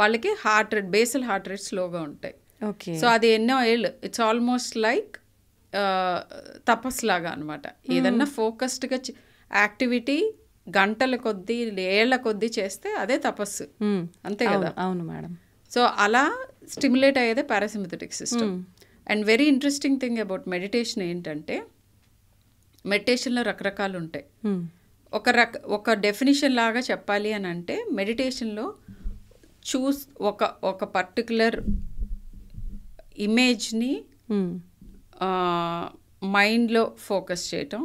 Speaker 2: వాళ్ళకి heart rate basal heart rate స్లోగా ఉంటాయి ఓకే సో అది ఎన్నో ఏళ్ళు ఇట్స్ ఆల్మోస్ట్ లైక్ తపస్సులాగా అనమాట hmm. ఏదన్నా ఫోకస్డ్గా యాక్టివిటీ గంటల కొద్దీ ఏళ్ల కొద్దీ చేస్తే అదే తపస్సు అంతే కదా అవును మేడం సో అలా స్టిమ్యులేట్ అయ్యేదే parasympathetic system and very interesting thing about meditation ఏంటంటే మెడిటేషన్లో రకరకాలు ఉంటాయి ఒక రక ఒక డెఫినేషన్ లాగా చెప్పాలి అని అంటే మెడిటేషన్లో చూస్ ఒక ఒక పర్టికులర్ ఇమేజ్ని మైండ్లో ఫోకస్ చేయటం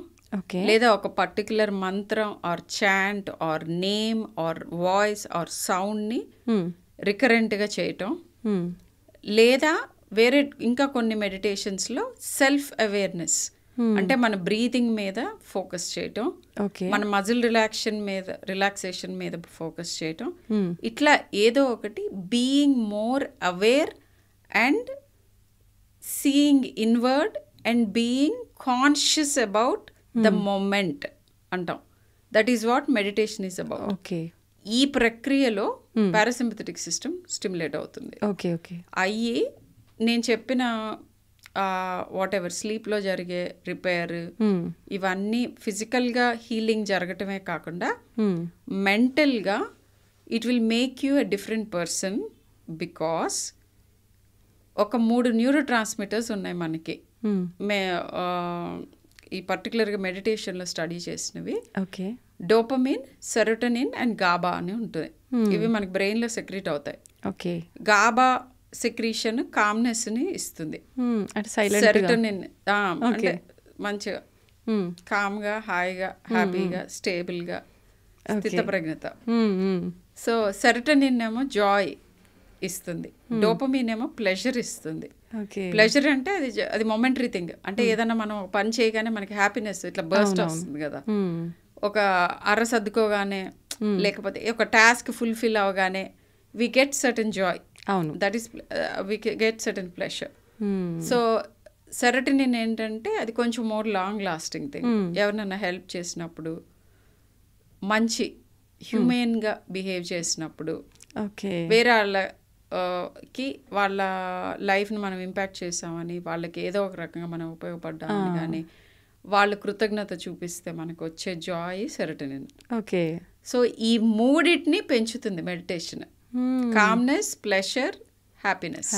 Speaker 2: లేదా ఒక పర్టికులర్ మంత్రం or chant or name or voice or సౌండ్ని రికరెంట్గా చేయటం hmm. లేదా వేరే ఇంకా కొన్ని మెడిటేషన్స్లో సెల్ఫ్ అవేర్నెస్ అంటే మన బ్రీతింగ్ మీద ఫోకస్ చేయటం మన మజిల్ రిలాక్షన్ మీద రిలాక్సేషన్ మీద ఫోకస్ చేయటం hmm. ఇట్లా ఏదో ఒకటి being more aware and seeing inward and being conscious about the hmm. Moment అంటాం that is what meditation is about okay ఈ ప్రక్రియలో పారాసింపథెటిక్ సిస్టమ్ స్టిమ్యులేట్ అవుతుంది ఓకే ఓకే అయ్యి నేను చెప్పిన వాట్ ఎవర్ స్లీప్లో జరిగే రిపేర్ hmm. ఇవన్నీ ఫిజికల్గా హీలింగ్ జరగటమే కాకుండా మెంటల్గా it will make you a different person because ఒక మూడు న్యూరో ట్రాన్స్మిటర్స్ ఉన్నాయి మనకి hmm. మే ఈ పర్టికులర్గా మెడిటేషన్లో స్టడీ చేసినవి okay dopamine serotonin and GABA అని ఉంటుంది hmm. ఇవి మనకి బ్రెయిన్లో సెక్రీట్ అవుతాయి ఓకే గాబా సెక్రీషన్ కామ్నెస్ని ఇస్తుంది సెరటనిన్ hmm. అంటే మంచిగా కామ్గా hmm. హాయిగా హ్యాపీగా స్టేబుల్గా స్థితప్రజ్ఞత సో సెరటనిన్ ఏమో జాయ్ ఇస్తుంది డోపమిన్ ఏమో ప్లెజర్ ఇస్తుంది ప్లెజర్ అంటే అది అది మొమెంటరీ థింగ్ అంటే hmm. ఏదైనా మనం పని చేయగానే మనకి హ్యాపీనెస్ ఇట్లా బర్స్ట్ వస్తుంది కదా hmm. ఒక అర సర్దుకోగానే hmm. లేకపోతే ఒక టాస్క్ ఫుల్ఫిల్ అవగానే వి గెట్ సర్టన్ జాయ్ అవును that is we get certain pleasure so serotonin ఏంటంటే అది కొంచెం మోర్ లాంగ్ లాస్టింగ్ థింగ్ ఎవరినైనా హెల్ప్ చేసినప్పుడు మంచి హ్యూమెన్గా బిహేవ్ చేసినప్పుడు ఓకే వేరే వాళ్ళ కి వాళ్ళ లైఫ్ని మనం ఇంపాక్ట్ చేసామని వాళ్ళకి ఏదో ఒక రకంగా మనం ఉపయోగపడ్డామని కానీ వాళ్ళు కృతజ్ఞత చూపిస్తే మనకు వచ్చే జాయ్ సెరటనిన్ ఓకే సో ఈ మూడిటిని పెంచుతుంది మెడిటేషన్ కామ్నెస్ ప్లెషర్ హ్యాపీనెస్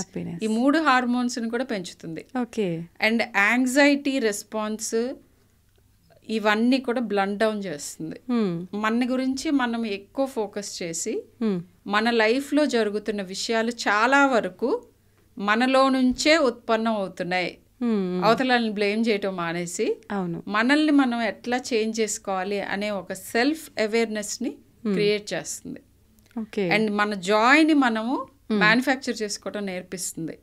Speaker 2: ఈ మూడు హార్మోన్స్ని కూడా పెంచుతుంది ఓకే అండ్ యాంగ్జైటీ రెస్పాన్స్ ఇవన్నీ కూడా బ్లండ్ డౌన్ చేస్తుంది మన గురించి మనం ఎక్కువ ఫోకస్ చేసి మన లైఫ్లో జరుగుతున్న విషయాలు చాలా వరకు మనలో నుంచే ఉత్పన్నం అవుతున్నాయి అవతలని బ్లేమ్ చేయటం మానేసి అవును మనల్ని మనం ఎట్లా చేంజ్ చేసుకోవాలి అనే ఒక సెల్ఫ్ అవేర్నెస్ని క్రియేట్ చేస్తుంది అండ్ మన జాయ్ని మనము మ్యానుఫ్యాక్చర్ చేసుకోవటం నేర్పిస్తుంది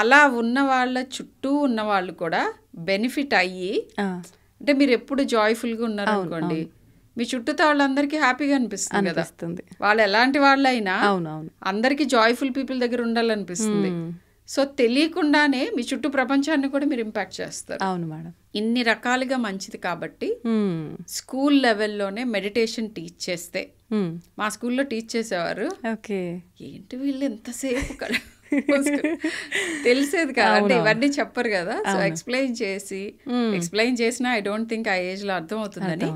Speaker 2: అలా ఉన్న వాళ్ళ చుట్టూ ఉన్న వాళ్ళు కూడా బెనిఫిట్ అయ్యి అంటే మీరు ఎప్పుడు జాయ్ఫుల్గా అనుకోండి మీ చుట్టూతో వాళ్ళందరికీ హ్యాపీగా అనిపిస్తుంది అనిపిస్తుంది వాళ్ళు ఎలాంటి వాళ్ళైనా అవునవును అందరికీ జాయ్ఫుల్ పీపుల్ దగ్గర ఉండాలనిపిస్తుంది సో తెలియకుండానే మీ చుట్టూ ప్రపంచాన్ని కూడా మీరు ఇంపాక్ట్ చేస్తారు అవును మేడం ఇన్ని రకాలుగా మంచిది కాబట్టి స్కూల్ లెవెల్లోనే మెడిటేషన్ టీచ్ చేస్తే మా స్కూల్లో టీచ్ చేసేవారు ఓకే ఏంటి వీళ్ళు ఎంతసేపు తెలిసేది కాదు అంటే ఇవన్నీ చెప్పరు కదా సో ఎక్స్ప్లెయిన్ చేసి ఎక్స్ప్లెయిన్ చేసినా ఐ డోంట్ థింక్ ఆ ఏజ్ లో అర్థం అవుతుందని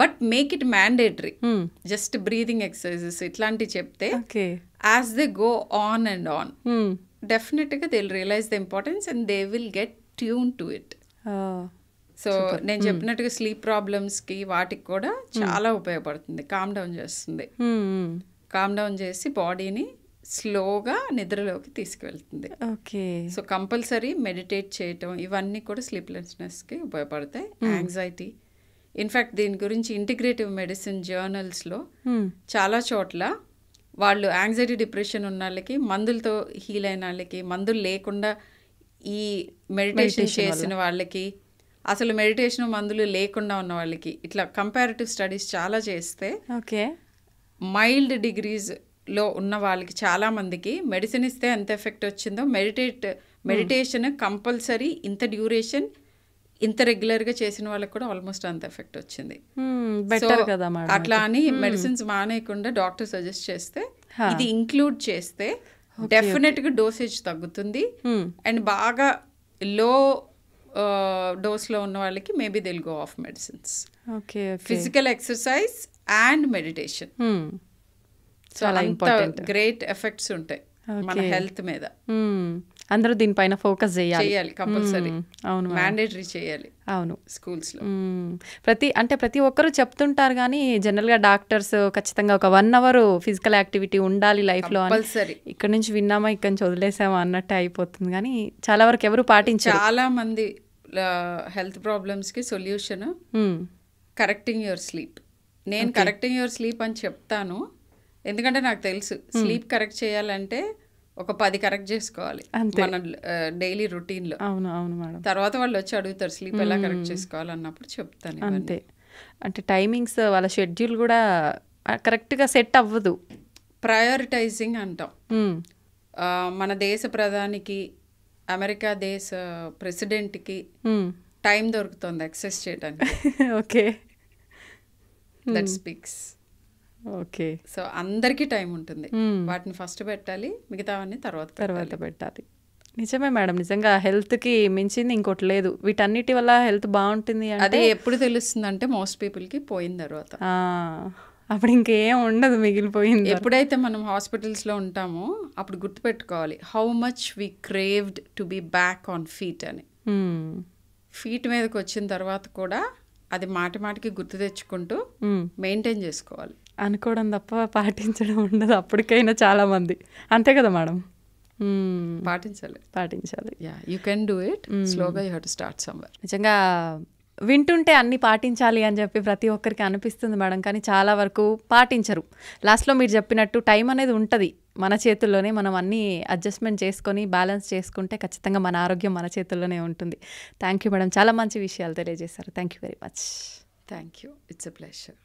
Speaker 2: but make it mandatory hmm. Just breathing exercises ఇట్లాంటివి చెప్తే as they go on and on డెఫినెట్గా they realise the importance and they will get tune to it so నేను hmm. చెప్పినట్టుగా స్లీప్ ప్రాబ్లమ్స్ కి వాటికి కూడా hmm. చాలా ఉపయోగపడుతుంది కామ్ డౌన్ చేస్తుంది కామ్ డౌన్ చేసి బాడీని స్లోగా నిద్రలోకి తీసుకువెళ్తుంది ఓకే సో కంపల్సరీ మెడిటేట్ చేయటం ఇవన్నీ కూడా కి ఉపయోగపడతాయి యాంగ్జైటీ ఇన్ఫ్యాక్ట్ దీని గురించి ఇంటిగ్రేటివ్ మెడిసిన్ జర్నల్స్లో చాలా చోట్ల వాళ్ళు యాంగ్జైటీ డిప్రెషన్ ఉన్న వాళ్ళకి మందులతో హీల్ అయిన వాళ్ళకి మందులు లేకుండా ఈ మెడిటేషన్ చేసిన వాళ్ళకి అసలు మెడిటేషన్ మందులు లేకుండా ఉన్న వాళ్ళకి ఇట్లా కంపారిటివ్ స్టడీస్ చాలా చేస్తే ఓకే మైల్డ్ డిగ్రీస్లో ఉన్న వాళ్ళకి చాలామందికి మెడిసిన్ ఇస్తే ఎంత ఎఫెక్ట్ వచ్చిందో మెడిటేట్ మెడిటేషన్ కంపల్సరీ ఇంత డ్యూరేషన్ ఇంత రెగ్యులర్ గా చేసిన వాళ్ళకి కూడా ఆల్మోస్ట్ అంత ఎఫెక్ట్ వచ్చింది
Speaker 3: hmm, కదా అట్లా అని మెడిసిన్స్ hmm.
Speaker 2: మానేయకుండా డాక్టర్ సజెస్ట్ చేస్తే ఇది ఇంక్లూడ్ చేస్తే డెఫినెట్ గా డోసేజ్ తగ్గుతుంది అండ్ hmm. బాగా లో డోస్ uh, లో ఉన్న వాళ్ళకి maybe they'll go off medicines physical exercise and meditation so అంత గ్రేట్ ఎఫెక్ట్స్ ఉంటాయి మన హెల్త్ మీద
Speaker 1: అందరూ దీనిపైన ఫోకస్ చేయాలి కంపల్సరీ అవును మ్యాండేటరీ చేయాలి అవును స్కూల్స్ ప్రతి అంటే ప్రతి ఒక్కరూ చెప్తుంటారు కానీ జనరల్గా డాక్టర్స్ ఖచ్చితంగా ఒక వన్ అవర్ ఫిజికల్ యాక్టివిటీ ఉండాలి లైఫ్ కంపల్సరీ ఇక్కడ నుంచి విన్నామా ఇక్కడ నుంచి వదిలేసామా అన్నట్టే అయిపోతుంది కానీ చాలా వరకు ఎవరు పాటించారు చాలా
Speaker 2: మంది హెల్త్ ప్రాబ్లమ్స్ కి సొల్యూషన్ కరెక్టింగ్ యువర్ స్లీప్ నేను కరెక్టింగ్ యువర్ స్లీప్ అని చెప్తాను ఎందుకంటే నాకు తెలుసు స్లీప్ కరెక్ట్ చేయాలంటే ఒక పది కరెక్ట్ చేసుకోవాలి మన డైలీ లో అవును అవును మేడం తర్వాత వాళ్ళు వచ్చి అడుగుతారు స్లీప్ ఎలా కరెక్ట్ చేసుకోవాలి అన్నప్పుడు చెప్తాను అంతే
Speaker 1: అంటే టైమింగ్స్ వాళ్ళ షెడ్యూల్ కూడా కరెక్ట్గా సెట్ అవ్వదు
Speaker 2: ప్రయారిటైజింగ్ అంటాం మన దేశ ప్రధానికి అమెరికా దేశ ప్రెసిడెంట్కి టైం దొరుకుతుంది ఎక్సెస్ చేయడానికి [LAUGHS] okay that speaks okay so అందరికీ టైం ఉంటుంది hmm. వాటిని ఫస్ట్ పెట్టాలి మిగతావన్నీ తర్వాత తర్వాత పెట్టాలి
Speaker 1: నిజమే మేడం నిజంగా హెల్త్కి మించింది ఇంకోటి లేదు వీటన్నిటి వల్ల హెల్త్ బాగుంటుంది అదే ఎప్పుడు తెలుస్తుంది అంటే మోస్ట్ పీపుల్కి పోయిన తర్వాత అప్పుడు
Speaker 3: ఇంకేం ఉండదు మిగిలిపోయింది ఎప్పుడైతే
Speaker 2: మనం హాస్పిటల్స్లో ఉంటామో అప్పుడు గుర్తుపెట్టుకోవాలి how much we craved to be back on feet అని ఫీట్ hmm. మీదకి వచ్చిన తర్వాత కూడా అది మాటి మాటికి గుర్తు తెచ్చుకుంటూ hmm. మెయింటైన్ చేసుకోవాలి అనుకోవడం తప్ప పాటించడం ఉండదు అప్పటికైనా చాలామంది అంతే కదా మేడం
Speaker 1: పాటించాలి పాటించాలి ya you can do it స్లోగా యూ హ్యావ్ స్టార్ట్ సమ్వేర్ నిజంగా వింటుంటే అన్ని పాటించాలి అని చెప్పి ప్రతి ఒక్కరికి అనిపిస్తుంది మేడం కానీ చాలా వరకు పాటించరు లాస్ట్లో మీరు చెప్పినట్టు టైం అనేది ఉంటుంది మన చేతుల్లోనే మనం అన్నీ అడ్జస్ట్మెంట్ చేసుకొని బ్యాలెన్స్ చేసుకుంటే ఖచ్చితంగా మన ఆరోగ్యం మన చేతుల్లోనే ఉంటుంది థ్యాంక్ యూ మేడం చాలా మంచి విషయాలు తెలియజేశారు thank you very much Thank you. It's a pleasure.